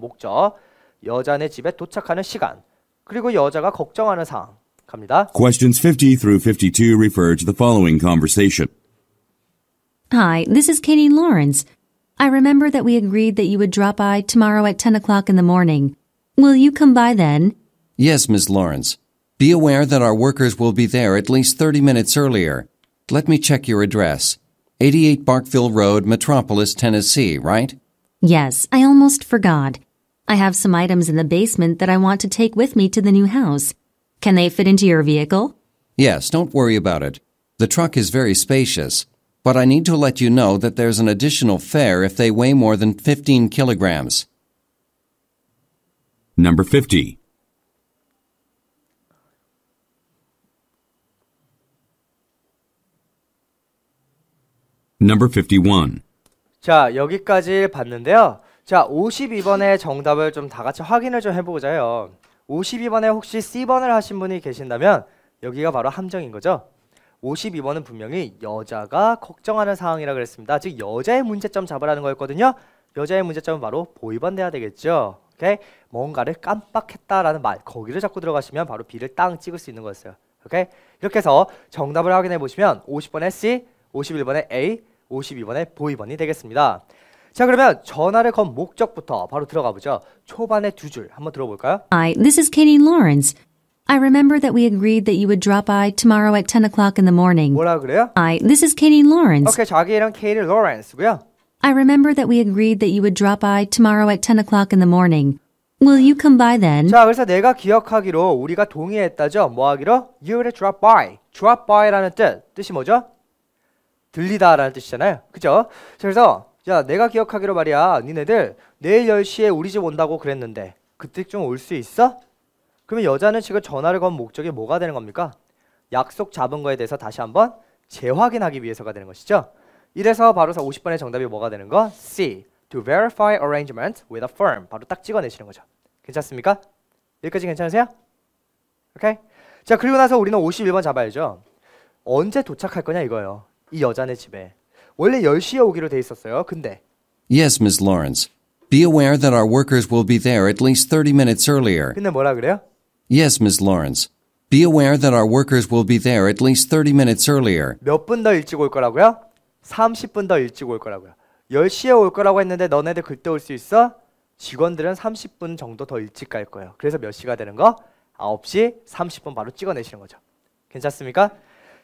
목적, 여자네 집에 도착하는 시간, 그리고 여자가 걱정하는 상황 갑니다. Questions 50 through 52 refer to the following conversation. Hi, this is Katie Lawrence. I remember that we agreed that you would drop by tomorrow at 10 o'clock in the morning. Will you come by then? Yes, Miss Lawrence. Be aware that our workers will be there at least 30 minutes earlier. Let me check your address. 88 Barkville Road, Metropolis, Tennessee, right? Yes, I almost forgot. I have some items in the basement that I want to take with me to the new house. Can they fit into your vehicle? Yes, don't worry about it. The truck is very spacious, but I need to let you know that there's an additional fare if they weigh more than 15 kilograms. Number 50. Number 51. 자, 여기까지 봤는데요. 자, 52번의 정답을 좀 다 같이 확인을 좀 해보자요. 52번에 혹시 C번을 하신 분이 계신다면 여기가 바로 함정인 거죠. 52번은 분명히 여자가 걱정하는 상황이라 그랬습니다. 즉 여자의 문제점 잡으라는 거였거든요. 여자의 문제점은 바로 보이번 돼야 되겠죠. 오케이? 뭔가를 깜빡했다라는 말 거기를 잡고 들어가시면 바로 B를 땅 찍을 수 있는 거였어요. 오케이? 이렇게 해서 정답을 확인해 보시면 5 0번의 C, 5 1번의 A, 52번의 보이번이 되겠습니다. 자 그러면 전화를 건 목적부터 바로 들어가 보죠. 초반에 두줄 한번 들어볼까요? Hi, this is Katie Lawrence. I remember that we agreed that you would drop by tomorrow at 10 o'clock in the morning. 뭐라 그래요? Hi, this is Katie Lawrence. 오케이, 자기 이름 Katie Lawrence고요. I remember that we agreed that you would drop by tomorrow at 10 o'clock in the morning. Will you come by then? 자, 그래서 내가 기억하기로 우리가 동의했다죠. 뭐 하기로? You would drop by. drop by라는 뜻. 뜻이 뭐죠? 들리다라는 뜻이잖아요. 그죠? 그래서 야 내가 기억하기로 말이야 니네들 내일 10시에 우리 집 온다고 그랬는데 그때좀올 수 있어? 그러면 여자는 지금 전화를 건 목적이 뭐가 되는 겁니까? 약속 잡은 거에 대해서 다시 한번 재확인하기 위해서가 되는 것이죠. 이래서 바로 50번의 정답이 뭐가 되는 거? C. To verify arrangement with a firm. 바로 딱 찍어내시는 거죠. 괜찮습니까? 여기까지 괜찮으세요? 오케이? 자 그리고 나서 우리는 51번 잡아야죠. 언제 도착할 거냐 이거예요. 이 여자네 집에. 원래 10시에 오기로 돼 있었어요. 근데 Yes, Ms. Lawrence. Be aware that our workers will be there at least 30 minutes earlier. 근데 뭐라 그래요? Yes, Ms. Lawrence. Be aware that our workers will be there at least 30 minutes earlier. 몇분 더 일찍 올 거라고요? 30분 더 일찍 올 거라고요. 10시에 올 거라고 했는데 너네들 그때 올 수 있어? 직원들은 30분 정도 더 일찍 갈 거예요. 그래서 몇 시가 되는 거? 9시 30분 바로 찍어내시는 거죠. 괜찮습니까?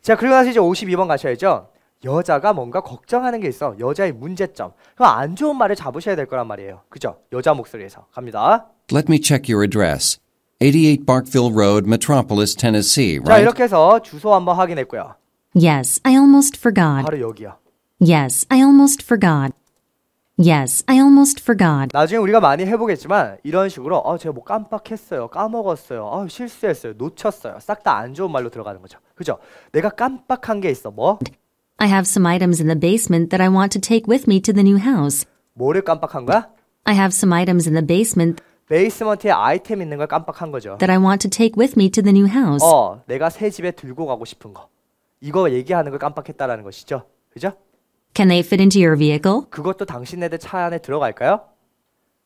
자, 그리고 나서 이제 52번 가셔야죠. 여자가 뭔가 걱정하는 게 있어. 여자의 문제점. 그안 좋은 말을 잡으셔야 될 거란 말이에요. 그죠? 여자 목소리에서 갑니다. Let me check your address. 88 Barkville Road, Metropolis, Tennessee. Right? 자 이렇게 해서 주소 한번 확인했고요. Yes, I almost forgot. 바로 여기야. Yes, I almost forgot. Yes, I almost forgot. 나중에 우리가 많이 해보겠지만 이런 식으로 아 제가 뭐 깜빡했어요, 까먹었어요, 아 실수했어요, 놓쳤어요. 싹 다 안 좋은 말로 들어가는 거죠. 그죠? 내가 깜빡한 게 있어. 뭐? I have some items in the basement that I want to take with me to the new house. 뭐를 깜빡한 거야? I have some items in the basement 베이스먼트에 아이템 있는 걸 깜빡한 거죠. that I want to take with me to the new house. 어, 내가 새 집에 들고 가고 싶은 거. 이거 얘기하는 걸 깜빡했다라는 것이죠. 그죠? Can they fit into your vehicle? 그것도 당신네들 차 안에 들어갈까요?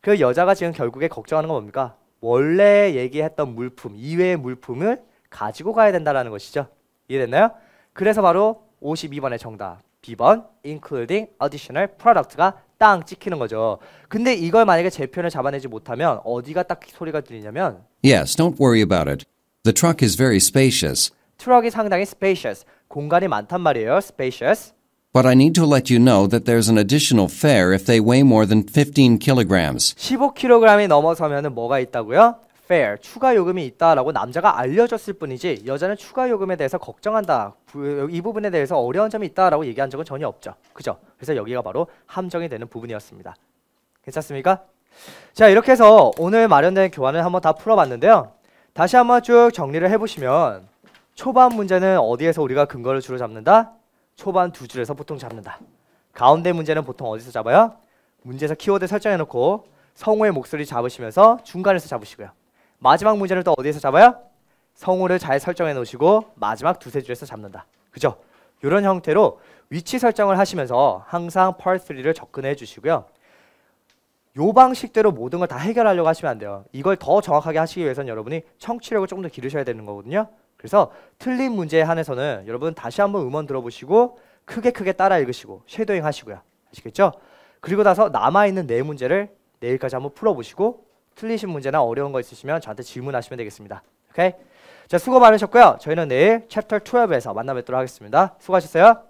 그 여자가 지금 결국에 걱정하는 건 뭡니까? 원래 얘기했던 물품 이외의 물품을 가지고 가야 된다라는 것이죠. 이해됐나요? 그래서 바로 52번의 정답 B번 including additional product가 땅 찍히는 거죠. 근데 이걸 만약에 제표를 잡아내지 못하면 어디가 딱 소리가 들리냐면 Yes, don't worry about it. The truck is very spacious. 트럭이 상당히 spacious. 공간이 많단 말이에요. spacious. But I need to let you know that there's an additional fare if they weigh more than 15 kilograms. 15kg이 넘어서면은 뭐가 있다고요? f a r 추가 요금이 있다라고 남자가 알려줬을 뿐이지 여자는 추가 요금에 대해서 걱정한다, 이 부분에 대해서 어려운 점이 있다라고 얘기한 적은 전혀 없죠. 그죠? 그래서 여기가 바로 함정이 되는 부분이었습니다. 괜찮습니까? 자 이렇게 해서 오늘 마련된 교환을 한번 다 풀어봤는데요. 다시 한번 쭉 정리를 해보시면 초반 문제는 어디에서 우리가 근거를 주로 잡는다? 초반 두 줄에서 보통 잡는다. 가운데 문제는 보통 어디서 잡아요? 문제에서 키워드 설정해놓고 성우의 목소리 잡으시면서 중간에서 잡으시고요. 마지막 문제를 또 어디에서 잡아요? 성우를 잘 설정해 놓으시고 마지막 두세 줄에서 잡는다. 그죠? 이런 형태로 위치 설정을 하시면서 항상 펄3를 접근해 주시고요. 요 방식대로 모든 걸 다 해결하려고 하시면 안 돼요. 이걸 더 정확하게 하시기 위해서는 여러분이 청취력을 조금 더 기르셔야 되는 거거든요. 그래서 틀린 문제에 한해서는 여러분 다시 한번 음원 들어보시고 크게 크게 따라 읽으시고 쉐도잉 하시고요. 아시겠죠? 그리고 나서 남아있는 네 문제를 내일까지 한번 풀어보시고 틀리신 문제나 어려운 거 있으시면 저한테 질문하시면 되겠습니다. 오케이? 자, 수고 많으셨고요. 저희는 내일 챕터 12에서 만나 뵙도록 하겠습니다. 수고하셨어요.